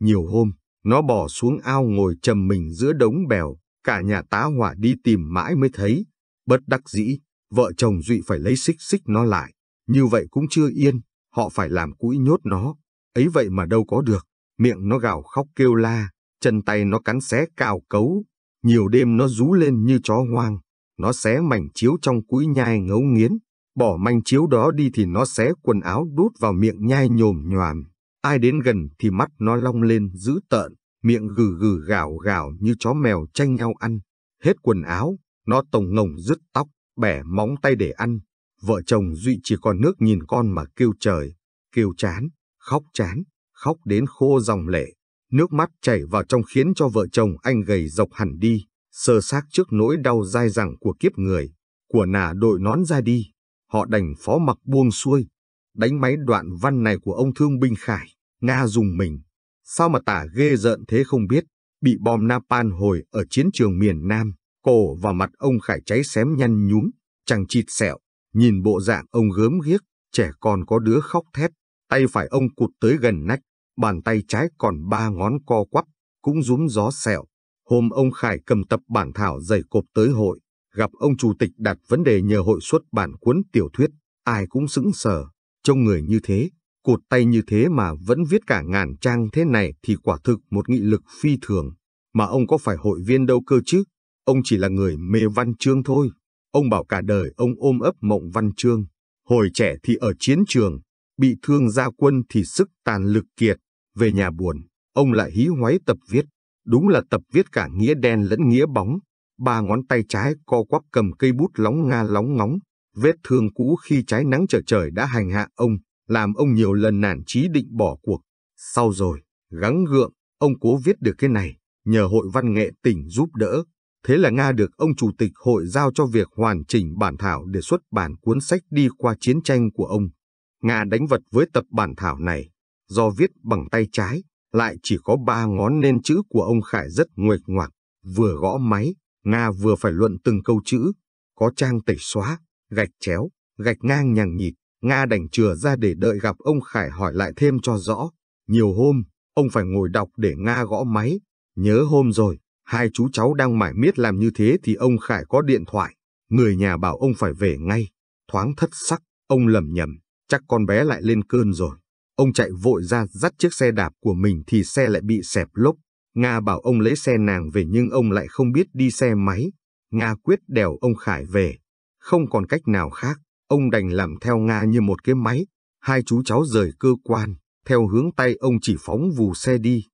Nhiều hôm, nó bỏ xuống ao ngồi trầm mình giữa đống bèo, cả nhà tá hỏa đi tìm mãi mới thấy. Bất đắc dĩ, vợ chồng Duy phải lấy xích xích nó lại. Như vậy cũng chưa yên, họ phải làm cũi nhốt nó. Ấy vậy mà đâu có được, miệng nó gào khóc kêu la, chân tay nó cắn xé cào cấu. Nhiều đêm nó rú lên như chó hoang, nó xé mảnh chiếu trong cũi nhai ngấu nghiến, Bỏ manh chiếu đó đi thì nó xé quần áo đút vào miệng nhai nhồm nhoàm. Ai đến gần thì mắt nó long lên dữ tợn, miệng gừ gừ gào gào như chó mèo tranh nhau ăn. Hết quần áo, nó tổng ngồng rứt tóc, bẻ móng tay để ăn. Vợ chồng Duy chỉ còn nước nhìn con mà kêu trời, kêu chán, khóc chán, khóc đến khô dòng lệ. Nước mắt chảy vào trong khiến cho vợ chồng anh gầy dọc hẳn đi, sơ xác trước nỗi đau dai dẳng của kiếp người, của nà đội nón ra đi họ đành phó mặc buông xuôi. Đánh máy đoạn văn này của ông thương binh Khải, Nga dùng mình. Sao mà tả ghê rợn thế không biết, bị bom Napan hồi ở chiến trường miền Nam, cổ và mặt ông Khải cháy xém nhăn nhúm, chẳng chịt sẹo, nhìn bộ dạng ông gớm ghiếc, trẻ con có đứa khóc thét, tay phải ông cụt tới gần nách, bàn tay trái còn ba ngón co quắp, cũng rúm gió sẹo. Hôm ông Khải cầm tập bản thảo dày cộp tới hội, gặp ông chủ tịch đặt vấn đề nhờ hội xuất bản cuốn tiểu thuyết, ai cũng sững sờ, trông người như thế, cột tay như thế mà vẫn viết cả ngàn trang thế này thì quả thực một nghị lực phi thường, mà ông có phải hội viên đâu cơ chứ, ông chỉ là người mê văn chương thôi. Ông bảo cả đời ông ôm ấp mộng văn chương, hồi trẻ thì ở chiến trường, bị thương gia quân thì sức tàn lực kiệt, về nhà buồn, ông lại hí hoáy tập viết, đúng là tập viết cả nghĩa đen lẫn nghĩa bóng, ba ngón tay trái co quắp cầm cây bút lóng nga lóng ngóng, vết thương cũ khi trái nắng trở trời đã hành hạ ông, làm ông nhiều lần nản chí định bỏ cuộc. Sau rồi, gắng gượng, ông cố viết được cái này, nhờ hội văn nghệ tỉnh giúp đỡ. Thế là Nga được ông chủ tịch hội giao cho việc hoàn chỉnh bản thảo để xuất bản cuốn sách đi qua chiến tranh của ông. Nga đánh vật với tập bản thảo này, do viết bằng tay trái, lại chỉ có ba ngón nên chữ của ông Khải rất nguệch ngoạc, vừa gõ máy, Nga vừa phải luận từng câu chữ, có trang tẩy xóa, gạch chéo, gạch ngang nhằng nhịt, Nga đành chừa ra để đợi gặp ông Khải hỏi lại thêm cho rõ. Nhiều hôm, ông phải ngồi đọc để Nga gõ máy. Nhớ hôm rồi, hai chú cháu đang mải miết làm như thế thì ông Khải có điện thoại. Người nhà bảo ông phải về ngay. Thoáng thất sắc, ông lầm nhầm, chắc con bé lại lên cơn rồi. Ông chạy vội ra dắt chiếc xe đạp của mình thì xe lại bị xẹp lốp. Nga bảo ông lấy xe nàng về nhưng ông lại không biết đi xe máy. Nga quyết đèo ông Khải về. Không còn cách nào khác, ông đành làm theo Nga như một cái máy. Hai chú cháu rời cơ quan, theo hướng tay ông chỉ phóng vù xe đi.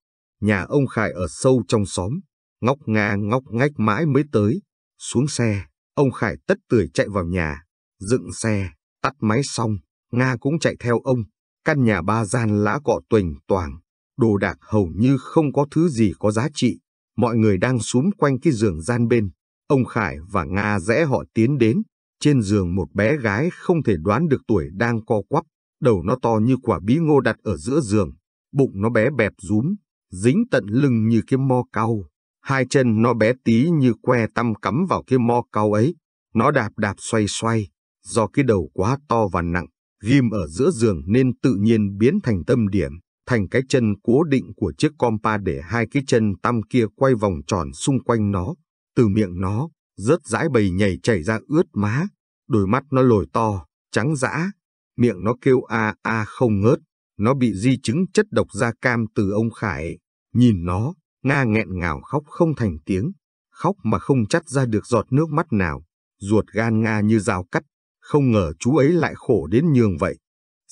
Nhà ông Khải ở sâu trong xóm, ngóc nga ngóc ngách mãi mới tới. Xuống xe, ông Khải tất tưởi chạy vào nhà, dựng xe, tắt máy xong, Nga cũng chạy theo ông. Căn nhà ba gian lá cọ tuỳnh toàng, đồ đạc hầu như không có thứ gì có giá trị. Mọi người đang súm quanh cái giường gian bên. Ông Khải và Nga rẽ họ tiến đến. Trên giường một bé gái không thể đoán được tuổi đang co quắp. Đầu nó to như quả bí ngô đặt ở giữa giường. Bụng nó bé bẹp rúm, dính tận lưng như cái mo cau. Hai chân nó bé tí như que tăm cắm vào cái mo cau ấy. Nó đạp đạp xoay xoay. Do cái đầu quá to và nặng, ghim ở giữa giường nên tự nhiên biến thành tâm điểm thành cái chân cố định của chiếc compa để hai cái chân tăm kia quay vòng tròn xung quanh nó, từ miệng nó, rớt dãi bầy nhảy chảy ra ướt má, đôi mắt nó lồi to, trắng dã, miệng nó kêu a a không ngớt, nó bị di chứng chất độc da cam từ ông Khải, nhìn nó, Nga nghẹn ngào khóc không thành tiếng, khóc mà không chắt ra được giọt nước mắt nào, ruột gan Nga như dao cắt, không ngờ chú ấy lại khổ đến nhường vậy.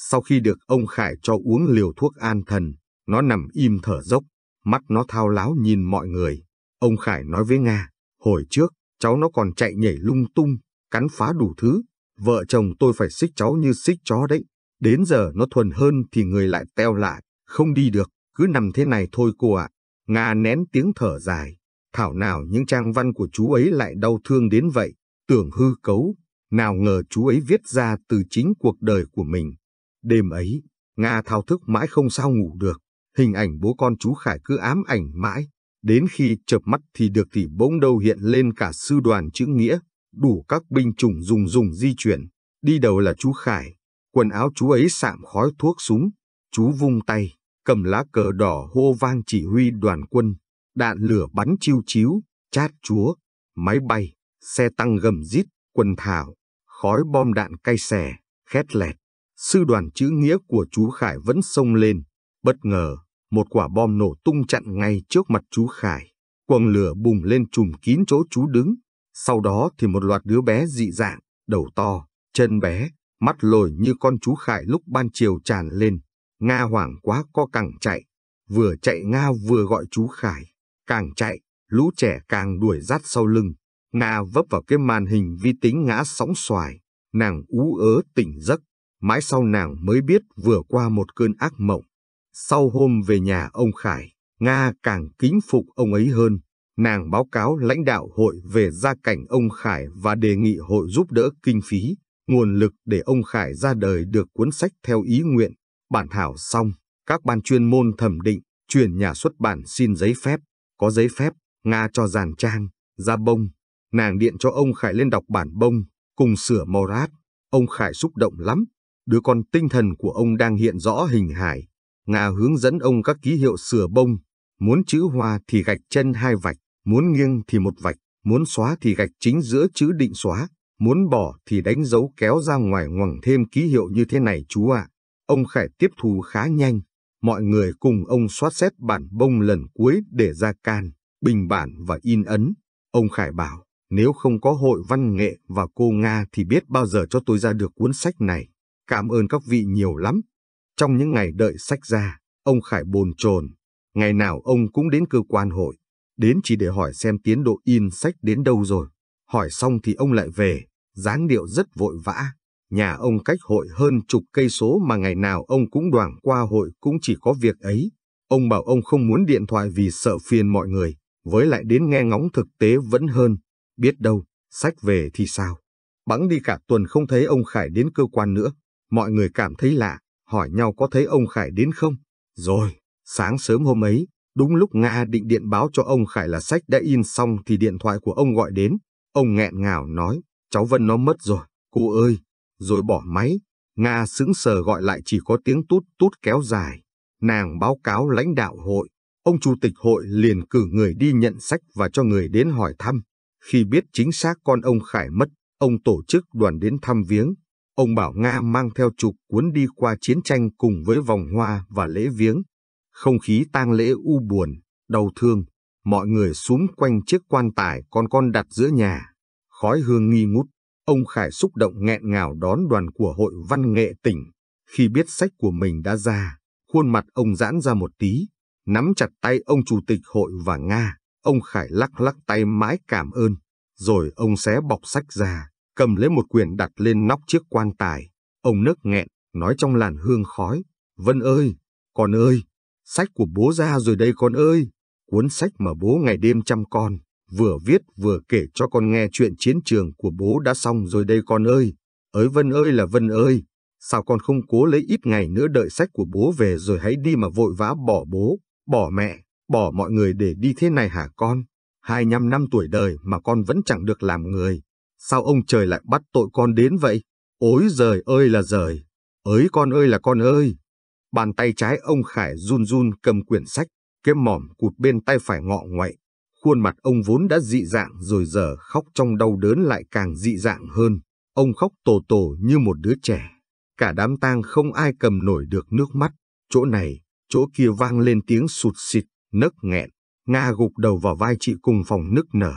Sau khi được ông Khải cho uống liều thuốc an thần, nó nằm im thở dốc, mắt nó thao láo nhìn mọi người. Ông Khải nói với Nga, hồi trước, cháu nó còn chạy nhảy lung tung, cắn phá đủ thứ. Vợ chồng tôi phải xích cháu như xích chó đấy. Đến giờ nó thuần hơn thì người lại teo lại, không đi được, cứ nằm thế này thôi cô ạ. À. Nga nén tiếng thở dài, thảo nào những trang văn của chú ấy lại đau thương đến vậy, tưởng hư cấu, nào ngờ chú ấy viết ra từ chính cuộc đời của mình. Đêm ấy, Nga thao thức mãi không sao ngủ được, hình ảnh bố con chú Khải cứ ám ảnh mãi, đến khi chợp mắt thì được thì bỗng đâu hiện lên cả sư đoàn chữ nghĩa, đủ các binh chủng dùng dùng di chuyển, đi đầu là chú Khải, quần áo chú ấy sạm khói thuốc súng, chú vung tay, cầm lá cờ đỏ hô vang chỉ huy đoàn quân, đạn lửa bắn chiêu chiếu, chát chúa, máy bay, xe tăng gầm rít, quần thảo, khói bom đạn cay xè, khét lẹt sư đoàn chữ nghĩa của chú Khải vẫn sông lên. Bất ngờ, một quả bom nổ tung chặn ngay trước mặt chú Khải. Quần lửa bùng lên trùm kín chỗ chú đứng. Sau đó thì một loạt đứa bé dị dạng, đầu to, chân bé, mắt lồi như con chú Khải lúc ban chiều tràn lên. Nga hoảng quá co cẳng chạy. Vừa chạy Nga vừa gọi chú Khải. Càng chạy, lũ trẻ càng đuổi rát sau lưng. Nga vấp vào cái màn hình vi tính ngã sóng xoài. Nàng ú ớ tỉnh giấc Mãi sau nàng mới biết vừa qua một cơn ác mộng. Sau hôm về nhà ông Khải, Nga càng kính phục ông ấy hơn. Nàng báo cáo lãnh đạo hội về gia cảnh ông Khải và đề nghị hội giúp đỡ kinh phí, nguồn lực để ông Khải ra đời được cuốn sách theo ý nguyện. Bản thảo xong, các ban chuyên môn thẩm định, chuyển nhà xuất bản xin giấy phép. Có giấy phép, Nga cho dàn trang, ra bông. Nàng điện cho ông Khải lên đọc bản bông, cùng sửa morat. Ông Khải xúc động lắm, Đứa con tinh thần của ông đang hiện rõ hình hài. Ngạ hướng dẫn ông các ký hiệu sửa bông. Muốn chữ hoa thì gạch chân hai vạch, muốn nghiêng thì một vạch, muốn xóa thì gạch chính giữa chữ định xóa, muốn bỏ thì đánh dấu kéo ra ngoài ngoằng thêm ký hiệu như thế này chú ạ. À. Ông Khải tiếp thu khá nhanh. Mọi người cùng ông soát xét bản bông lần cuối để ra can, bình bản và in ấn. Ông Khải bảo, nếu không có hội văn nghệ và cô Nga thì biết bao giờ cho tôi ra được cuốn sách này. Cảm ơn các vị nhiều lắm. Trong những ngày đợi sách ra, ông Khải bồn chồn. Ngày nào ông cũng đến cơ quan hội, đến chỉ để hỏi xem tiến độ in sách đến đâu rồi. Hỏi xong thì ông lại về, dáng điệu rất vội vã. Nhà ông cách hội hơn chục cây số mà ngày nào ông cũng đoảng qua hội cũng chỉ có việc ấy. Ông bảo ông không muốn điện thoại vì sợ phiền mọi người, với lại đến nghe ngóng thực tế vẫn hơn. Biết đâu, sách về thì sao? bắn đi cả tuần không thấy ông Khải đến cơ quan nữa. Mọi người cảm thấy lạ, hỏi nhau có thấy ông Khải đến không? Rồi, sáng sớm hôm ấy, đúng lúc Nga định điện báo cho ông Khải là sách đã in xong thì điện thoại của ông gọi đến. Ông nghẹn ngào nói, cháu Vân nó mất rồi, cô ơi, rồi bỏ máy. Nga sững sờ gọi lại chỉ có tiếng tút tút kéo dài. Nàng báo cáo lãnh đạo hội, ông chủ tịch hội liền cử người đi nhận sách và cho người đến hỏi thăm. Khi biết chính xác con ông Khải mất, ông tổ chức đoàn đến thăm viếng, Ông bảo Nga mang theo trục cuốn đi qua chiến tranh cùng với vòng hoa và lễ viếng. Không khí tang lễ u buồn, đau thương, mọi người súng quanh chiếc quan tài con con đặt giữa nhà. Khói hương nghi ngút, ông Khải xúc động nghẹn ngào đón đoàn của Hội Văn nghệ tỉnh. Khi biết sách của mình đã ra, khuôn mặt ông giãn ra một tí, nắm chặt tay ông Chủ tịch Hội và Nga. Ông Khải lắc lắc tay mãi cảm ơn, rồi ông xé bọc sách ra, cầm lấy một quyển đặt lên nóc chiếc quan tài. Ông nấc nghẹn, nói trong làn hương khói, Vân ơi, con ơi, sách của bố ra rồi đây con ơi, cuốn sách mà bố ngày đêm chăm con, vừa viết vừa kể cho con nghe chuyện chiến trường của bố đã xong rồi đây con ơi, ới Vân ơi là Vân ơi, sao con không cố lấy ít ngày nữa đợi sách của bố về rồi hãy đi mà vội vã bỏ bố, bỏ mẹ, bỏ mọi người để đi thế này hả con, hai 25 năm tuổi đời mà con vẫn chẳng được làm người. Sao ông trời lại bắt tội con đến vậy? ôi giời ơi là giời! Ới con ơi là con ơi! Bàn tay trái ông Khải run run cầm quyển sách, kiếm mỏm cụt bên tay phải ngọ ngoại. Khuôn mặt ông vốn đã dị dạng rồi giờ khóc trong đau đớn lại càng dị dạng hơn. Ông khóc tổ tổ như một đứa trẻ. Cả đám tang không ai cầm nổi được nước mắt. Chỗ này, chỗ kia vang lên tiếng sụt xịt, nấc nghẹn. Nga gục đầu vào vai chị cùng phòng nức nở.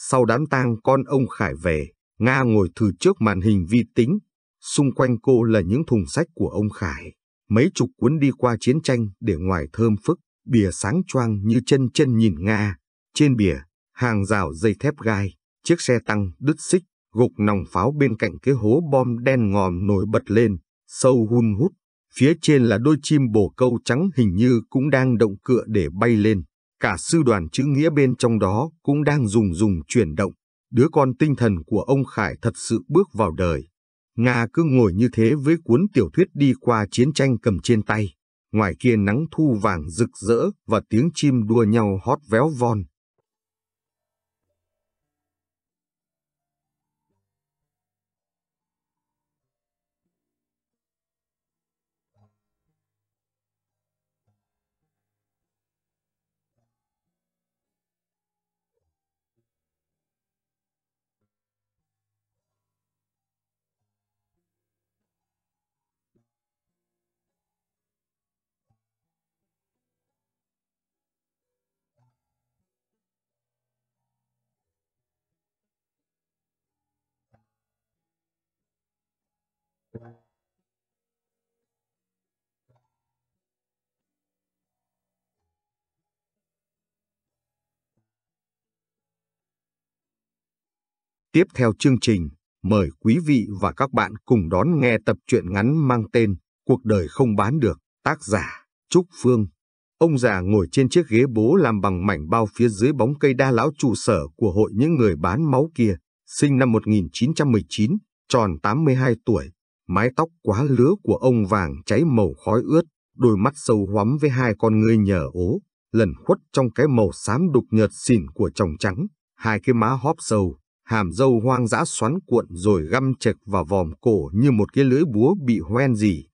Sau đám tang con ông Khải về, Nga ngồi thử trước màn hình vi tính. Xung quanh cô là những thùng sách của ông Khải. Mấy chục cuốn đi qua chiến tranh để ngoài thơm phức, bìa sáng choang như chân chân nhìn Nga. Trên bìa, hàng rào dây thép gai, chiếc xe tăng đứt xích, gục nòng pháo bên cạnh cái hố bom đen ngòm nổi bật lên, sâu hun hút. Phía trên là đôi chim bồ câu trắng hình như cũng đang động cựa để bay lên. Cả sư đoàn chữ nghĩa bên trong đó cũng đang rùng rùng chuyển động. Đứa con tinh thần của ông Khải thật sự bước vào đời. Nga cứ ngồi như thế với cuốn tiểu thuyết đi qua chiến tranh cầm trên tay. Ngoài kia nắng thu vàng rực rỡ và tiếng chim đua nhau hót véo von. Tiếp theo chương trình, mời quý vị và các bạn cùng đón nghe tập truyện ngắn mang tên Cuộc đời không bán được, tác giả Trúc Phương. Ông già ngồi trên chiếc ghế bố làm bằng mảnh bao phía dưới bóng cây đa lão trụ sở của hội những người bán máu kia, sinh năm 1919, tròn 82 tuổi, mái tóc quá lứa của ông vàng cháy màu khói ướt, đôi mắt sâu hoắm với hai con ngươi nhờ ố, lẩn khuất trong cái màu xám đục nhợt xỉn của chồng trắng, hai cái má hóp sâu, hàm dâu hoang dã xoắn cuộn rồi găm chệch vào vòm cổ như một cái lưỡi búa bị hoen gì.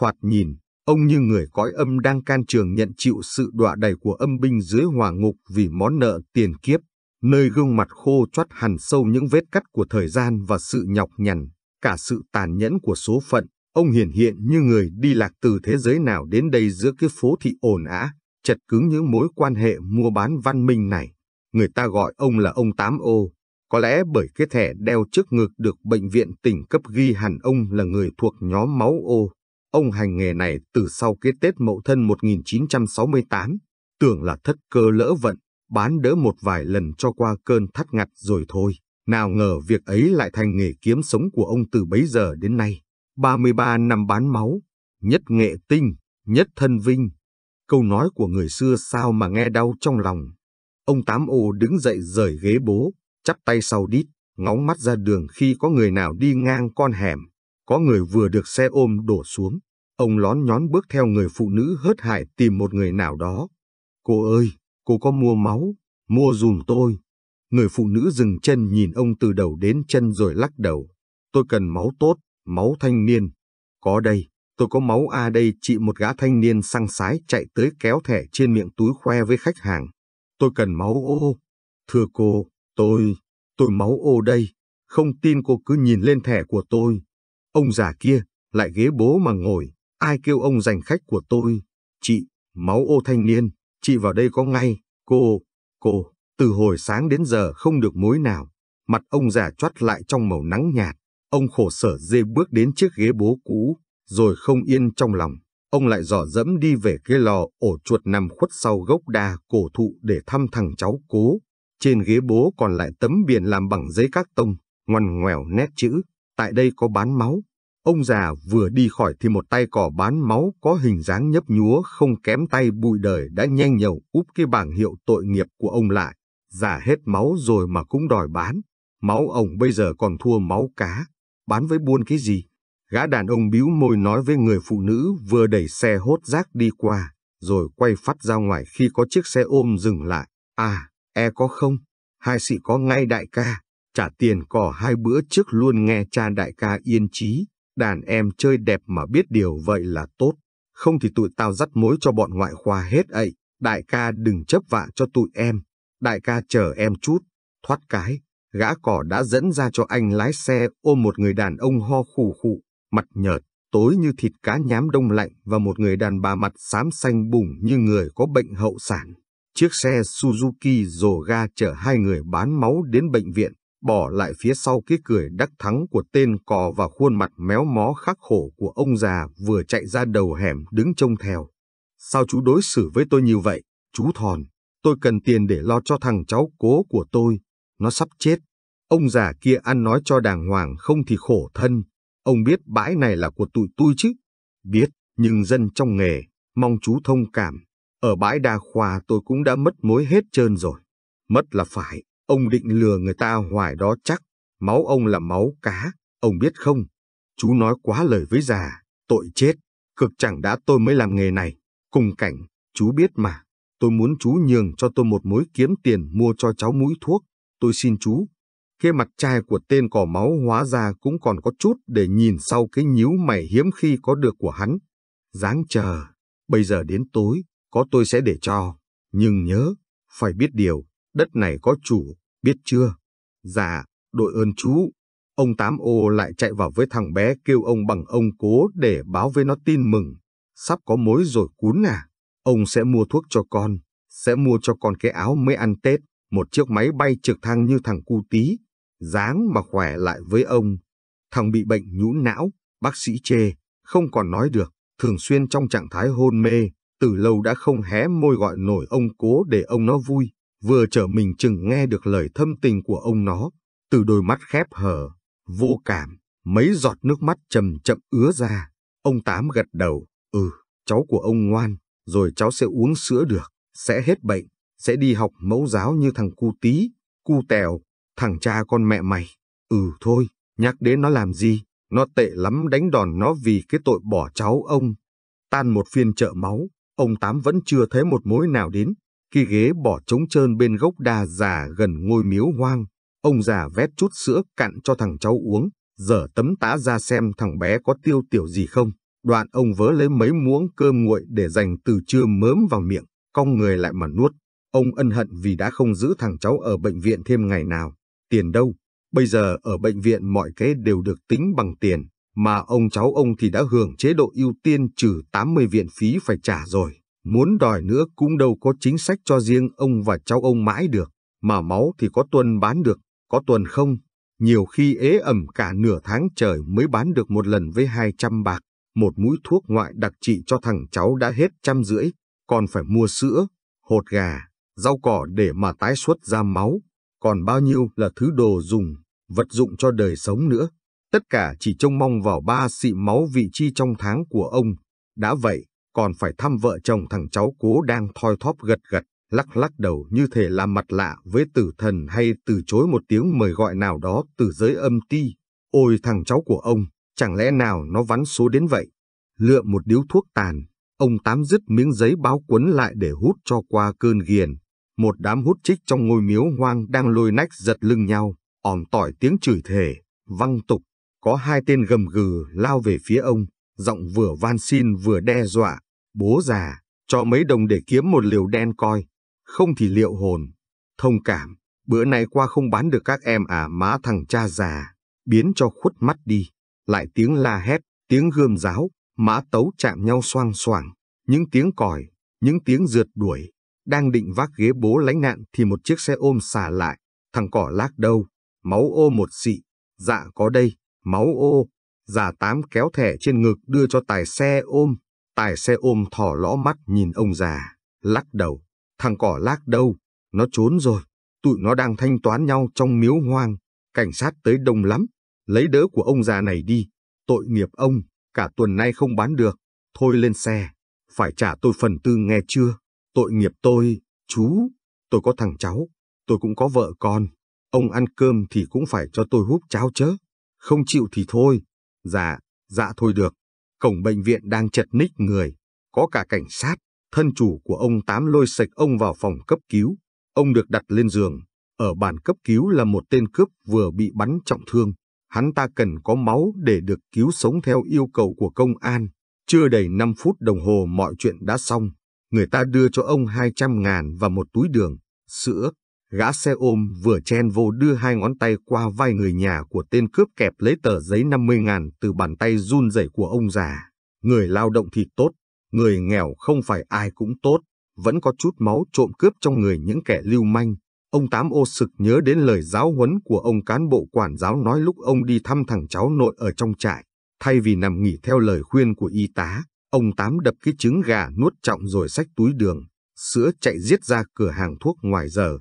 Thoạt nhìn, ông như người cõi âm đang can trường nhận chịu sự đọa đầy của âm binh dưới hòa ngục vì món nợ tiền kiếp, nơi gương mặt khô choắt hẳn sâu những vết cắt của thời gian và sự nhọc nhằn, cả sự tàn nhẫn của số phận. Ông hiển hiện như người đi lạc từ thế giới nào đến đây giữa cái phố thị ồn ả, chật cứng những mối quan hệ mua bán văn minh này. Người ta gọi ông là ông Tám Ô, có lẽ bởi cái thẻ đeo trước ngực được bệnh viện tỉnh cấp ghi hẳn ông là người thuộc nhóm máu ô. Ông hành nghề này từ sau cái Tết Mậu Thân 1968, tưởng là thất cơ lỡ vận, bán đỡ một vài lần cho qua cơn thắt ngặt rồi thôi. Nào ngờ việc ấy lại thành nghề kiếm sống của ông từ bấy giờ đến nay. 33 năm bán máu, nhất nghệ tinh, nhất thân vinh. Câu nói của người xưa sao mà nghe đau trong lòng. Ông Tám ô đứng dậy rời ghế bố, chắp tay sau đít, ngóng mắt ra đường khi có người nào đi ngang con hẻm, có người vừa được xe ôm đổ xuống. Ông lón nhón bước theo người phụ nữ hớt hải tìm một người nào đó. Cô ơi, cô có mua máu, mua dùm tôi. Người phụ nữ dừng chân nhìn ông từ đầu đến chân rồi lắc đầu. Tôi cần máu tốt, máu thanh niên. Có đây, tôi có máu A đây chị một gã thanh niên sang sái chạy tới kéo thẻ trên miệng túi khoe với khách hàng. Tôi cần máu ô. Thưa cô, Tôi, tôi máu ô đây, không tin cô cứ nhìn lên thẻ của tôi. Ông già kia, lại ghế bố mà ngồi, ai kêu ông giành khách của tôi. Chị, máu ô thanh niên, chị vào đây có ngay, cô, cô, từ hồi sáng đến giờ không được mối nào. Mặt ông già choắt lại trong màu nắng nhạt, ông khổ sở dê bước đến chiếc ghế bố cũ, rồi không yên trong lòng. Ông lại dò dẫm đi về cái lò ổ chuột nằm khuất sau gốc đa cổ thụ để thăm thằng cháu cố. Trên ghế bố còn lại tấm biển làm bằng giấy các tông, ngoằn ngoèo nét chữ, tại đây có bán máu. Ông già vừa đi khỏi thì một tay cỏ bán máu có hình dáng nhấp nhúa không kém tay bụi đời đã nhanh nhậu úp cái bảng hiệu tội nghiệp của ông lại. Giả hết máu rồi mà cũng đòi bán. Máu ông bây giờ còn thua máu cá. Bán với buôn cái gì? Gã đàn ông bĩu môi nói với người phụ nữ vừa đẩy xe hốt rác đi qua, rồi quay phát ra ngoài khi có chiếc xe ôm dừng lại. À, e có không, hai sĩ có ngay đại ca, trả tiền cỏ hai bữa trước luôn nghe cha đại ca yên trí, đàn em chơi đẹp mà biết điều vậy là tốt, không thì tụi tao dắt mối cho bọn ngoại khoa hết ấy, đại ca đừng chấp vạ cho tụi em, đại ca chờ em chút, thoát cái, gã cỏ đã dẫn ra cho anh lái xe ôm một người đàn ông ho khủ khụ, mặt nhợt, tối như thịt cá nhám đông lạnh và một người đàn bà mặt xám xanh bùng như người có bệnh hậu sản. Chiếc xe Suzuki rồ ga chở hai người bán máu đến bệnh viện, bỏ lại phía sau cái cười đắc thắng của tên cò và khuôn mặt méo mó khắc khổ của ông già vừa chạy ra đầu hẻm đứng trông theo. Sao chú đối xử với tôi như vậy, chú Thòn? Tôi cần tiền để lo cho thằng cháu cố của tôi. Nó sắp chết. Ông già kia ăn nói cho đàng hoàng không thì khổ thân. Ông biết bãi này là của tụi tôi chứ? Biết, nhưng dân trong nghề, mong chú thông cảm. Ở bãi đa khoa tôi cũng đã mất mối hết trơn rồi. Mất là phải, ông định lừa người ta hoài đó chắc. Máu ông là máu cá, ông biết không? Chú nói quá lời với già, tội chết. Cực chẳng đã tôi mới làm nghề này. Cùng cảnh, chú biết mà. Tôi muốn chú nhường cho tôi một mối kiếm tiền mua cho cháu mũi thuốc. Tôi xin chú. Cái mặt trai của tên cỏ máu hóa ra cũng còn có chút để nhìn sau cái nhíu mày hiếm khi có được của hắn. giáng chờ, bây giờ đến tối, có tôi sẽ để cho, nhưng nhớ, phải biết điều, đất này có chủ, biết chưa? Dạ, đội ơn chú. Ông Tám ô lại chạy vào với thằng bé kêu ông bằng ông cố để báo với nó tin mừng. Sắp có mối rồi cún à, ông sẽ mua thuốc cho con, sẽ mua cho con cái áo mới ăn Tết, một chiếc máy bay trực thăng như thằng cu tí, dáng mà khỏe lại với ông. Thằng bị bệnh nhũ não, bác sĩ chê, không còn nói được, thường xuyên trong trạng thái hôn mê, từ lâu đã không hé môi gọi nổi ông cố để ông nó vui, vừa trở mình chừng nghe được lời thâm tình của ông nó, từ đôi mắt khép hờ, vô cảm, mấy giọt nước mắt chậm chậm ứa ra. Ông Tám gật đầu, ừ, cháu của ông ngoan, rồi cháu sẽ uống sữa được, sẽ hết bệnh, sẽ đi học mẫu giáo như thằng cu tí, cu tèo, thằng cha con mẹ mày. Ừ thôi, nhắc đến nó làm gì, nó tệ lắm đánh đòn nó vì cái tội bỏ cháu ông. Tan một phiên chợ máu, ông Tám vẫn chưa thấy một mối nào đến. Khi ghế bỏ trống trơn bên gốc đa già gần ngôi miếu hoang, ông già vét chút sữa cặn cho thằng cháu uống, dở tấm tá ra xem thằng bé có tiêu tiểu gì không. Đoạn ông vớ lấy mấy muỗng cơm nguội để dành từ trưa mớm vào miệng, cong người lại mà nuốt. Ông ân hận vì đã không giữ thằng cháu ở bệnh viện thêm ngày nào. Tiền đâu? Bây giờ ở bệnh viện mọi cái đều được tính bằng tiền mà ông cháu ông thì đã hưởng chế độ ưu tiên trừ 80 viện phí phải trả rồi. Muốn đòi nữa cũng đâu có chính sách cho riêng ông và cháu ông mãi được, mà máu thì có tuần bán được, có tuần không. Nhiều khi ế ẩm cả nửa tháng trời mới bán được một lần với 200 bạc, một mũi thuốc ngoại đặc trị cho thằng cháu đã hết trăm rưỡi, còn phải mua sữa, hột gà, rau cỏ để mà tái xuất ra máu, còn bao nhiêu là thứ đồ dùng, vật dụng cho đời sống nữa. Tất cả chỉ trông mong vào ba xị máu vị chi trong tháng của ông. Đã vậy, còn phải thăm vợ chồng thằng cháu cố đang thoi thóp gật gật, lắc lắc đầu như thể là mặt lạ với tử thần hay từ chối một tiếng mời gọi nào đó từ giới âm ti. Ôi thằng cháu của ông, chẳng lẽ nào nó vắn số đến vậy? Lựa một điếu thuốc tàn, ông Tám dứt miếng giấy báo quấn lại để hút cho qua cơn ghiền. Một đám hút chích trong ngôi miếu hoang đang lôi nách giật lưng nhau, òm tỏi tiếng chửi thề, văng tục có hai tên gầm gừ lao về phía ông, giọng vừa van xin vừa đe dọa, bố già, cho mấy đồng để kiếm một liều đen coi, không thì liệu hồn, thông cảm, bữa nay qua không bán được các em à má thằng cha già, biến cho khuất mắt đi, lại tiếng la hét, tiếng gươm giáo, mã tấu chạm nhau xoang xoảng, những tiếng còi, những tiếng rượt đuổi, đang định vác ghế bố lánh nạn thì một chiếc xe ôm xà lại, thằng cỏ lác đâu, máu ô một xị, dạ có đây, máu ô, già tám kéo thẻ trên ngực đưa cho tài xe ôm, tài xe ôm thỏ lõ mắt nhìn ông già, lắc đầu, thằng cỏ lác đâu, nó trốn rồi, tụi nó đang thanh toán nhau trong miếu hoang, cảnh sát tới đông lắm, lấy đỡ của ông già này đi, tội nghiệp ông, cả tuần nay không bán được, thôi lên xe, phải trả tôi phần tư nghe chưa, tội nghiệp tôi, chú, tôi có thằng cháu, tôi cũng có vợ con, ông ăn cơm thì cũng phải cho tôi hút cháo chớ. Không chịu thì thôi. Dạ, dạ thôi được. Cổng bệnh viện đang chật ních người. Có cả cảnh sát, thân chủ của ông Tám lôi sạch ông vào phòng cấp cứu. Ông được đặt lên giường. Ở bàn cấp cứu là một tên cướp vừa bị bắn trọng thương. Hắn ta cần có máu để được cứu sống theo yêu cầu của công an. Chưa đầy 5 phút đồng hồ mọi chuyện đã xong. Người ta đưa cho ông 200 ngàn và một túi đường, sữa, Gã xe ôm vừa chen vô đưa hai ngón tay qua vai người nhà của tên cướp kẹp lấy tờ giấy 50 ngàn từ bàn tay run rẩy của ông già. Người lao động thì tốt, người nghèo không phải ai cũng tốt, vẫn có chút máu trộm cướp trong người những kẻ lưu manh. Ông Tám ô sực nhớ đến lời giáo huấn của ông cán bộ quản giáo nói lúc ông đi thăm thằng cháu nội ở trong trại. Thay vì nằm nghỉ theo lời khuyên của y tá, ông Tám đập cái trứng gà nuốt trọng rồi xách túi đường, sữa chạy giết ra cửa hàng thuốc ngoài giờ.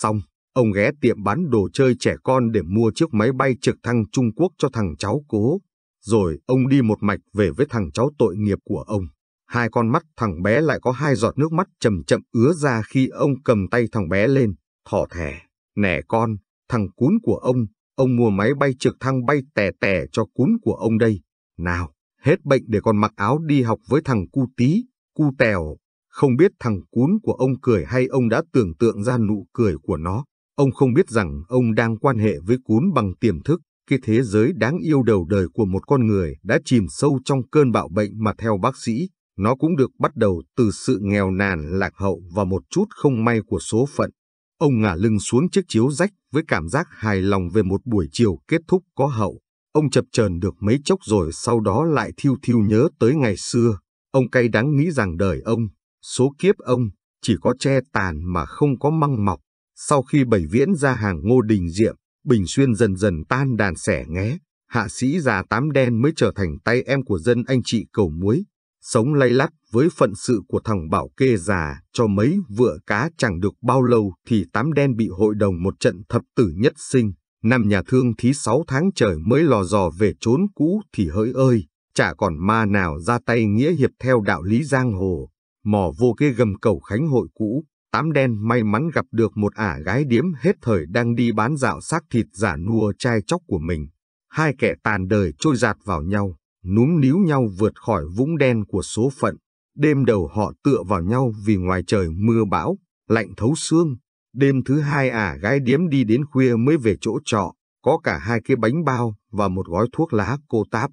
Xong, ông ghé tiệm bán đồ chơi trẻ con để mua chiếc máy bay trực thăng Trung Quốc cho thằng cháu cố. Rồi ông đi một mạch về với thằng cháu tội nghiệp của ông. Hai con mắt thằng bé lại có hai giọt nước mắt chậm chậm ứa ra khi ông cầm tay thằng bé lên, thỏ thẻ. Nè con, thằng cún của ông, ông mua máy bay trực thăng bay tè tè cho cún của ông đây. Nào, hết bệnh để con mặc áo đi học với thằng cu tí, cu tèo. Không biết thằng cún của ông cười hay ông đã tưởng tượng ra nụ cười của nó. Ông không biết rằng ông đang quan hệ với cún bằng tiềm thức, cái thế giới đáng yêu đầu đời của một con người đã chìm sâu trong cơn bạo bệnh mà theo bác sĩ, nó cũng được bắt đầu từ sự nghèo nàn lạc hậu và một chút không may của số phận. Ông ngả lưng xuống chiếc chiếu rách với cảm giác hài lòng về một buổi chiều kết thúc có hậu. Ông chập chờn được mấy chốc rồi sau đó lại thiêu thiêu nhớ tới ngày xưa. Ông cay đắng nghĩ rằng đời ông Số kiếp ông chỉ có che tàn mà không có măng mọc. Sau khi bảy viễn ra hàng ngô đình diệm, Bình Xuyên dần dần tan đàn sẻ nghé. Hạ sĩ già tám đen mới trở thành tay em của dân anh chị cầu muối. Sống lay lắt với phận sự của thằng Bảo Kê già cho mấy vựa cá chẳng được bao lâu thì tám đen bị hội đồng một trận thập tử nhất sinh. Năm nhà thương thí sáu tháng trời mới lò dò về trốn cũ thì hỡi ơi, chả còn ma nào ra tay nghĩa hiệp theo đạo lý giang hồ mò vô cái gầm cầu khánh hội cũ, tám đen may mắn gặp được một ả gái điếm hết thời đang đi bán dạo xác thịt giả nua chai chóc của mình. Hai kẻ tàn đời trôi giạt vào nhau, núm níu nhau vượt khỏi vũng đen của số phận. Đêm đầu họ tựa vào nhau vì ngoài trời mưa bão, lạnh thấu xương. Đêm thứ hai ả gái điếm đi đến khuya mới về chỗ trọ, có cả hai cái bánh bao và một gói thuốc lá cô táp.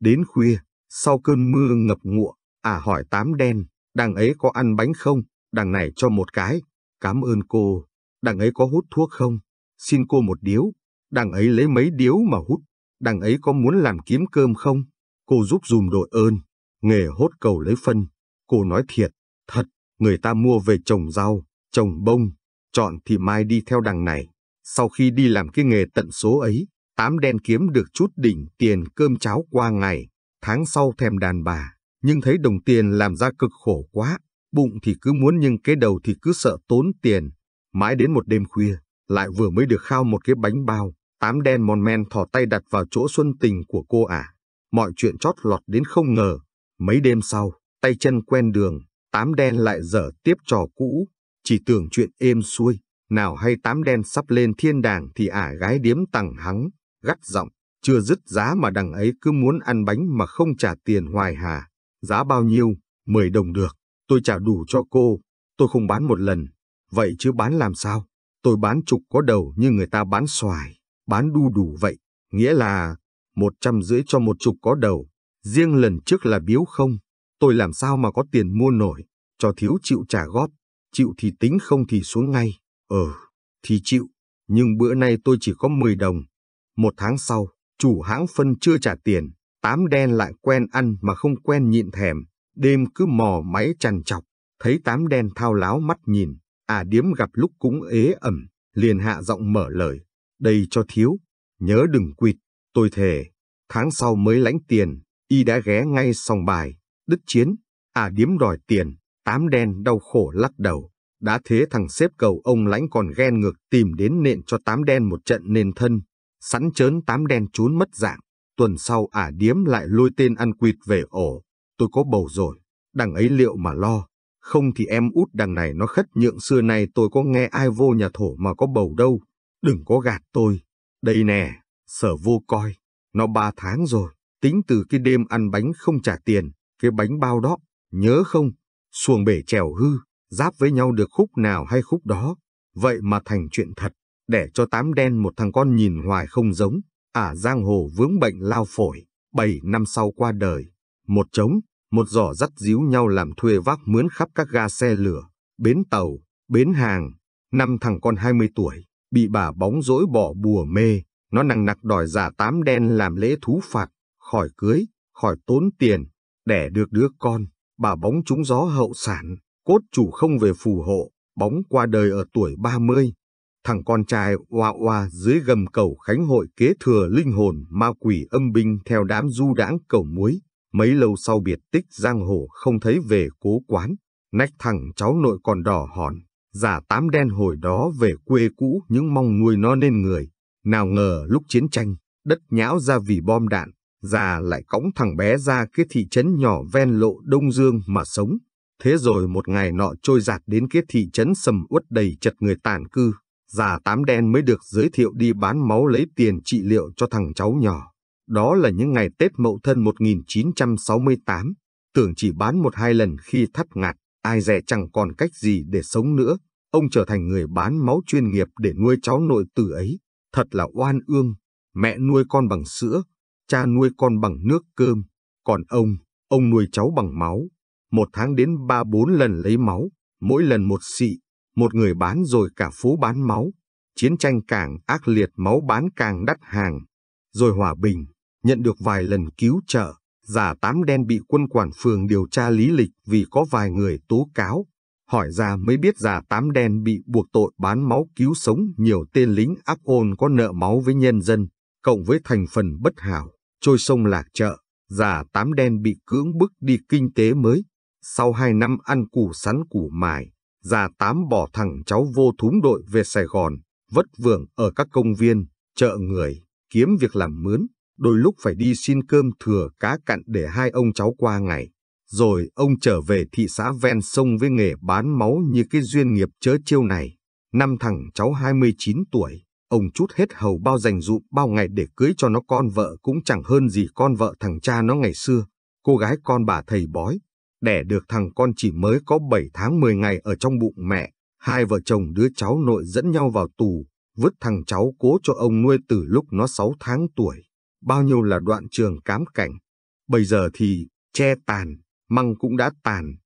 Đến khuya, sau cơn mưa ngập ngụa, ả hỏi tám đen, đằng ấy có ăn bánh không, đằng này cho một cái, cảm ơn cô, đằng ấy có hút thuốc không, xin cô một điếu, đằng ấy lấy mấy điếu mà hút, đằng ấy có muốn làm kiếm cơm không, cô giúp dùm đội ơn, nghề hốt cầu lấy phân, cô nói thiệt, thật, người ta mua về trồng rau, trồng bông, chọn thì mai đi theo đằng này, sau khi đi làm cái nghề tận số ấy, tám đen kiếm được chút đỉnh tiền cơm cháo qua ngày, tháng sau thèm đàn bà nhưng thấy đồng tiền làm ra cực khổ quá, bụng thì cứ muốn nhưng cái đầu thì cứ sợ tốn tiền. Mãi đến một đêm khuya, lại vừa mới được khao một cái bánh bao, tám đen mon men thò tay đặt vào chỗ xuân tình của cô ả. Mọi chuyện chót lọt đến không ngờ, mấy đêm sau, tay chân quen đường, tám đen lại dở tiếp trò cũ, chỉ tưởng chuyện êm xuôi, nào hay tám đen sắp lên thiên đàng thì ả gái điếm tằng hắng, gắt giọng, chưa dứt giá mà đằng ấy cứ muốn ăn bánh mà không trả tiền hoài hà. Giá bao nhiêu? 10 đồng được. Tôi trả đủ cho cô. Tôi không bán một lần. Vậy chứ bán làm sao? Tôi bán trục có đầu như người ta bán xoài. Bán đu đủ vậy. Nghĩa là một trăm rưỡi cho một trục có đầu. Riêng lần trước là biếu không. Tôi làm sao mà có tiền mua nổi. Cho thiếu chịu trả góp. Chịu thì tính không thì xuống ngay. Ờ, thì chịu. Nhưng bữa nay tôi chỉ có 10 đồng. Một tháng sau, chủ hãng phân chưa trả tiền. Tám đen lại quen ăn mà không quen nhịn thèm, đêm cứ mò máy chằn chọc, thấy tám đen thao láo mắt nhìn, à điếm gặp lúc cũng ế ẩm, liền hạ giọng mở lời, đây cho thiếu, nhớ đừng quỵt, tôi thề, tháng sau mới lãnh tiền, y đã ghé ngay xong bài, đứt chiến, à điếm đòi tiền, tám đen đau khổ lắc đầu, đã thế thằng xếp cầu ông lãnh còn ghen ngược tìm đến nện cho tám đen một trận nền thân, sẵn chớn tám đen trốn mất dạng. Tuần sau ả điếm lại lôi tên ăn quỵt về ổ. Tôi có bầu rồi, đằng ấy liệu mà lo. Không thì em út đằng này nó khất nhượng xưa nay tôi có nghe ai vô nhà thổ mà có bầu đâu. Đừng có gạt tôi. Đây nè, sở vô coi. Nó ba tháng rồi, tính từ cái đêm ăn bánh không trả tiền, cái bánh bao đó, nhớ không? Xuồng bể trèo hư, giáp với nhau được khúc nào hay khúc đó. Vậy mà thành chuyện thật, để cho tám đen một thằng con nhìn hoài không giống ả giang hồ vướng bệnh lao phổi, bảy năm sau qua đời, một trống, một giỏ dắt díu nhau làm thuê vác mướn khắp các ga xe lửa, bến tàu, bến hàng, năm thằng con 20 tuổi, bị bà bóng rỗi bỏ bùa mê, nó nặng nặc đòi giả tám đen làm lễ thú phạt, khỏi cưới, khỏi tốn tiền, đẻ được đứa con, bà bóng trúng gió hậu sản, cốt chủ không về phù hộ, bóng qua đời ở tuổi 30, thằng con trai oa oa dưới gầm cầu khánh hội kế thừa linh hồn ma quỷ âm binh theo đám du đãng cầu muối. Mấy lâu sau biệt tích giang hồ không thấy về cố quán, nách thằng cháu nội còn đỏ hòn, giả tám đen hồi đó về quê cũ những mong nuôi nó nên người. Nào ngờ lúc chiến tranh, đất nhão ra vì bom đạn, già lại cõng thằng bé ra cái thị trấn nhỏ ven lộ Đông Dương mà sống. Thế rồi một ngày nọ trôi giạt đến cái thị trấn sầm uất đầy chật người tàn cư, Già tám đen mới được giới thiệu đi bán máu lấy tiền trị liệu cho thằng cháu nhỏ. Đó là những ngày Tết Mậu Thân 1968, tưởng chỉ bán một hai lần khi thắt ngạt, ai dè chẳng còn cách gì để sống nữa. Ông trở thành người bán máu chuyên nghiệp để nuôi cháu nội tử ấy. Thật là oan ương, mẹ nuôi con bằng sữa, cha nuôi con bằng nước cơm, còn ông, ông nuôi cháu bằng máu. Một tháng đến ba bốn lần lấy máu, mỗi lần một xị, một người bán rồi cả phố bán máu, chiến tranh càng ác liệt máu bán càng đắt hàng, rồi hòa bình, nhận được vài lần cứu trợ, giả tám đen bị quân quản phường điều tra lý lịch vì có vài người tố cáo, hỏi ra mới biết giả tám đen bị buộc tội bán máu cứu sống nhiều tên lính ác ôn có nợ máu với nhân dân, cộng với thành phần bất hảo, trôi sông lạc chợ, giả tám đen bị cưỡng bức đi kinh tế mới, sau hai năm ăn củ sắn củ mài Già Tám bỏ thẳng cháu vô thúng đội về Sài Gòn, vất vưởng ở các công viên, chợ người, kiếm việc làm mướn, đôi lúc phải đi xin cơm thừa cá cặn để hai ông cháu qua ngày. Rồi ông trở về thị xã ven sông với nghề bán máu như cái duyên nghiệp chớ chiêu này. Năm thằng cháu 29 tuổi, ông chút hết hầu bao dành dụ bao ngày để cưới cho nó con vợ cũng chẳng hơn gì con vợ thằng cha nó ngày xưa. Cô gái con bà thầy bói, đẻ được thằng con chỉ mới có 7 tháng 10 ngày ở trong bụng mẹ, hai vợ chồng đứa cháu nội dẫn nhau vào tù, vứt thằng cháu cố cho ông nuôi từ lúc nó 6 tháng tuổi, bao nhiêu là đoạn trường cám cảnh. Bây giờ thì che tàn, măng cũng đã tàn.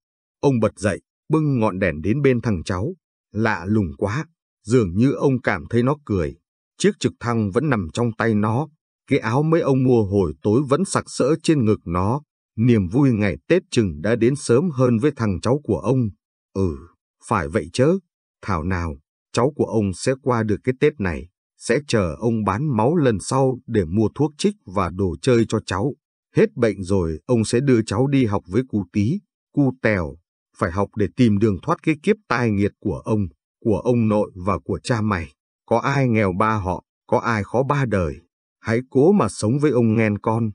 Ông bật dậy, bưng ngọn đèn đến bên thằng cháu. Lạ lùng quá, dường như ông cảm thấy nó cười. Chiếc trực thăng vẫn nằm trong tay nó, cái áo mới ông mua hồi tối vẫn sặc sỡ trên ngực nó. Niềm vui ngày Tết chừng đã đến sớm hơn với thằng cháu của ông. Ừ, phải vậy chớ. Thảo nào, cháu của ông sẽ qua được cái Tết này, sẽ chờ ông bán máu lần sau để mua thuốc chích và đồ chơi cho cháu. Hết bệnh rồi, ông sẽ đưa cháu đi học với cu tí, cu tèo, phải học để tìm đường thoát cái kiếp tai nghiệt của ông, của ông nội và của cha mày. Có ai nghèo ba họ, có ai khó ba đời. Hãy cố mà sống với ông nghen con.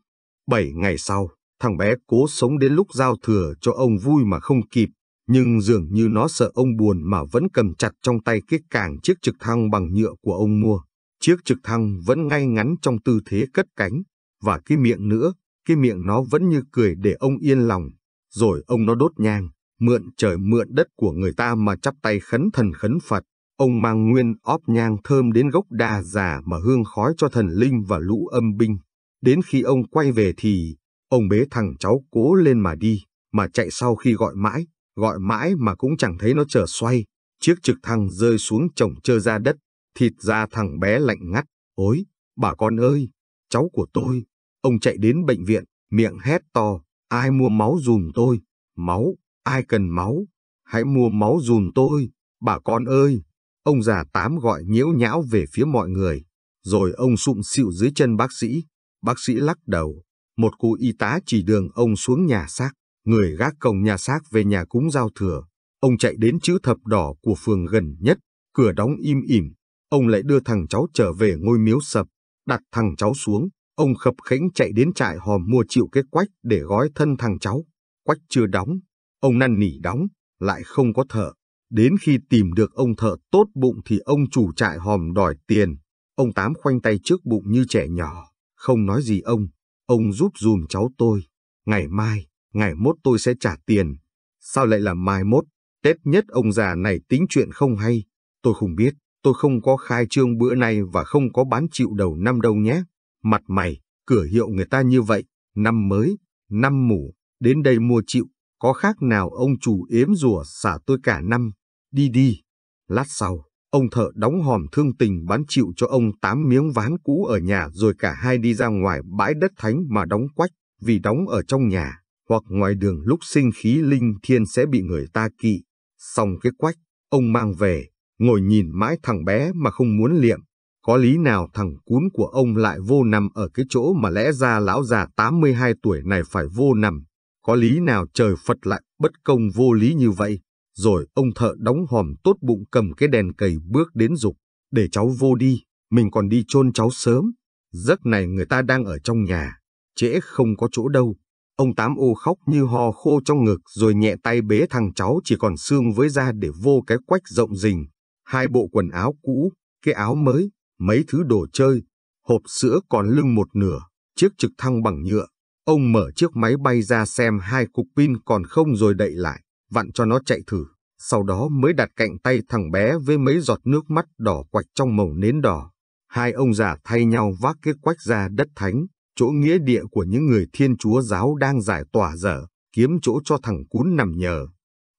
Bảy ngày sau. Thằng bé cố sống đến lúc giao thừa cho ông vui mà không kịp, nhưng dường như nó sợ ông buồn mà vẫn cầm chặt trong tay cái càng chiếc trực thăng bằng nhựa của ông mua. Chiếc trực thăng vẫn ngay ngắn trong tư thế cất cánh, và cái miệng nữa, cái miệng nó vẫn như cười để ông yên lòng. Rồi ông nó đốt nhang, mượn trời mượn đất của người ta mà chắp tay khấn thần khấn Phật. Ông mang nguyên óp nhang thơm đến gốc đà già mà hương khói cho thần linh và lũ âm binh. Đến khi ông quay về thì Ông bế thằng cháu cố lên mà đi, mà chạy sau khi gọi mãi, gọi mãi mà cũng chẳng thấy nó trở xoay. Chiếc trực thăng rơi xuống chồng trơ ra đất, thịt ra thằng bé lạnh ngắt. Ôi, bà con ơi, cháu của tôi. Ông chạy đến bệnh viện, miệng hét to, ai mua máu dùm tôi. Máu, ai cần máu, hãy mua máu dùm tôi, bà con ơi. Ông già tám gọi nhiễu nhão về phía mọi người, rồi ông sụm xịu dưới chân bác sĩ. Bác sĩ lắc đầu, một cụ y tá chỉ đường ông xuống nhà xác, người gác cổng nhà xác về nhà cúng giao thừa. Ông chạy đến chữ thập đỏ của phường gần nhất, cửa đóng im ỉm, ông lại đưa thằng cháu trở về ngôi miếu sập, đặt thằng cháu xuống, ông khập khẽnh chạy đến trại hòm mua triệu cái quách để gói thân thằng cháu. Quách chưa đóng, ông năn nỉ đóng, lại không có thợ. Đến khi tìm được ông thợ tốt bụng thì ông chủ trại hòm đòi tiền. Ông Tám khoanh tay trước bụng như trẻ nhỏ, không nói gì ông. Ông giúp dùm cháu tôi. Ngày mai, ngày mốt tôi sẽ trả tiền. Sao lại là mai mốt? Tết nhất ông già này tính chuyện không hay. Tôi không biết, tôi không có khai trương bữa nay và không có bán chịu đầu năm đâu nhé. Mặt mày, cửa hiệu người ta như vậy, năm mới, năm mủ, đến đây mua chịu, có khác nào ông chủ ếm rùa xả tôi cả năm. Đi đi, lát sau, Ông thợ đóng hòm thương tình bán chịu cho ông tám miếng ván cũ ở nhà rồi cả hai đi ra ngoài bãi đất thánh mà đóng quách vì đóng ở trong nhà hoặc ngoài đường lúc sinh khí linh thiên sẽ bị người ta kỵ. Xong cái quách, ông mang về, ngồi nhìn mãi thằng bé mà không muốn liệm. Có lý nào thằng cún của ông lại vô nằm ở cái chỗ mà lẽ ra lão già 82 tuổi này phải vô nằm? Có lý nào trời Phật lại bất công vô lý như vậy? Rồi ông thợ đóng hòm tốt bụng cầm cái đèn cầy bước đến dục để cháu vô đi, mình còn đi chôn cháu sớm. Giấc này người ta đang ở trong nhà, trễ không có chỗ đâu. Ông Tám ô khóc như ho khô trong ngực rồi nhẹ tay bế thằng cháu chỉ còn xương với da để vô cái quách rộng rình. Hai bộ quần áo cũ, cái áo mới, mấy thứ đồ chơi, hộp sữa còn lưng một nửa, chiếc trực thăng bằng nhựa. Ông mở chiếc máy bay ra xem hai cục pin còn không rồi đậy lại vặn cho nó chạy thử, sau đó mới đặt cạnh tay thằng bé với mấy giọt nước mắt đỏ quạch trong màu nến đỏ. Hai ông già thay nhau vác cái quách ra đất thánh, chỗ nghĩa địa của những người thiên chúa giáo đang giải tỏa dở, kiếm chỗ cho thằng cún nằm nhờ.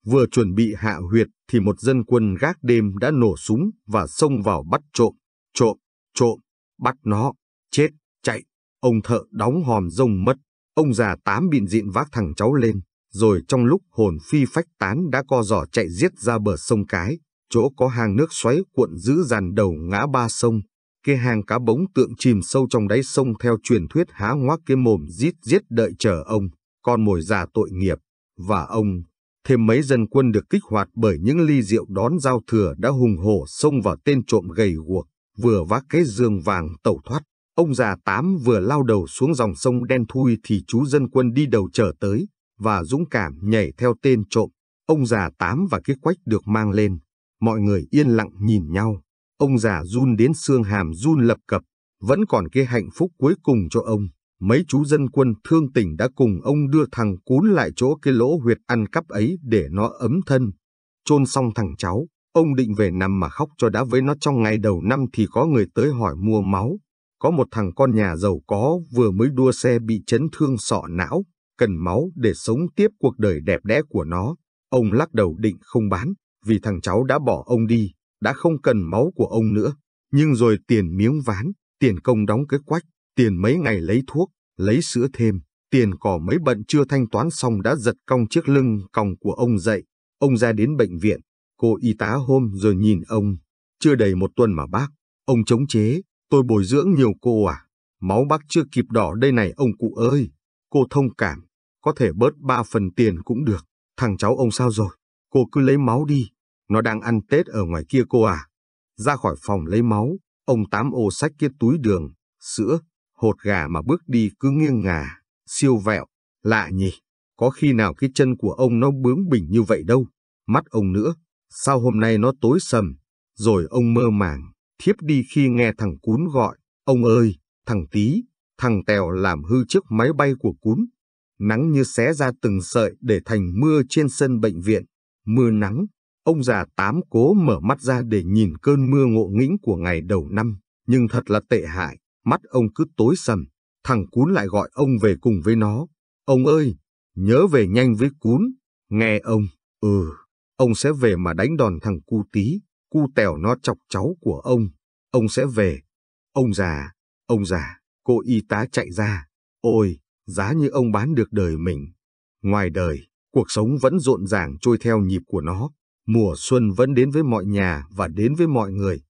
Vừa chuẩn bị hạ huyệt thì một dân quân gác đêm đã nổ súng và xông vào bắt trộm, trộm, trộm, bắt nó, chết, chạy. Ông thợ đóng hòm rông mất, ông già tám bịn diện vác thằng cháu lên, rồi trong lúc hồn phi phách tán đã co giỏ chạy giết ra bờ sông Cái, chỗ có hàng nước xoáy cuộn giữ dàn đầu ngã ba sông, kia hang cá bống tượng chìm sâu trong đáy sông theo truyền thuyết há ngoác cái mồm giết giết đợi chờ ông, con mồi già tội nghiệp, và ông, thêm mấy dân quân được kích hoạt bởi những ly rượu đón giao thừa đã hùng hổ xông vào tên trộm gầy guộc, vừa vác cái dương vàng tẩu thoát. Ông già tám vừa lao đầu xuống dòng sông đen thui thì chú dân quân đi đầu trở tới, và dũng cảm nhảy theo tên trộm. Ông già tám và cái quách được mang lên. Mọi người yên lặng nhìn nhau. Ông già run đến xương hàm run lập cập. Vẫn còn cái hạnh phúc cuối cùng cho ông. Mấy chú dân quân thương tình đã cùng ông đưa thằng cún lại chỗ cái lỗ huyệt ăn cắp ấy để nó ấm thân. chôn xong thằng cháu, ông định về nằm mà khóc cho đã với nó trong ngày đầu năm thì có người tới hỏi mua máu. Có một thằng con nhà giàu có vừa mới đua xe bị chấn thương sọ não, cần máu để sống tiếp cuộc đời đẹp đẽ của nó. Ông lắc đầu định không bán, vì thằng cháu đã bỏ ông đi, đã không cần máu của ông nữa. Nhưng rồi tiền miếng ván, tiền công đóng cái quách, tiền mấy ngày lấy thuốc, lấy sữa thêm, tiền cỏ mấy bận chưa thanh toán xong đã giật cong chiếc lưng còng của ông dậy. Ông ra đến bệnh viện, cô y tá hôm rồi nhìn ông. Chưa đầy một tuần mà bác, ông chống chế, tôi bồi dưỡng nhiều cô à. Máu bác chưa kịp đỏ đây này ông cụ ơi. Cô thông cảm, có thể bớt ba phần tiền cũng được. Thằng cháu ông sao rồi? Cô cứ lấy máu đi. Nó đang ăn Tết ở ngoài kia cô à? Ra khỏi phòng lấy máu, ông tám ô sách kia túi đường, sữa, hột gà mà bước đi cứ nghiêng ngả, siêu vẹo. Lạ nhỉ? Có khi nào cái chân của ông nó bướng bỉnh như vậy đâu? Mắt ông nữa, sao hôm nay nó tối sầm? Rồi ông mơ màng, thiếp đi khi nghe thằng cún gọi. Ông ơi, thằng tí, thằng Tèo làm hư chiếc máy bay của cún nắng như xé ra từng sợi để thành mưa trên sân bệnh viện, mưa nắng. Ông già tám cố mở mắt ra để nhìn cơn mưa ngộ nghĩnh của ngày đầu năm, nhưng thật là tệ hại, mắt ông cứ tối sầm, thằng cún lại gọi ông về cùng với nó. Ông ơi, nhớ về nhanh với cún, nghe ông, ừ, ông sẽ về mà đánh đòn thằng cu tí, cu tèo nó chọc cháu của ông, ông sẽ về. Ông già, ông già, cô y tá chạy ra, ôi, giá như ông bán được đời mình. Ngoài đời, cuộc sống vẫn rộn ràng trôi theo nhịp của nó, mùa xuân vẫn đến với mọi nhà và đến với mọi người.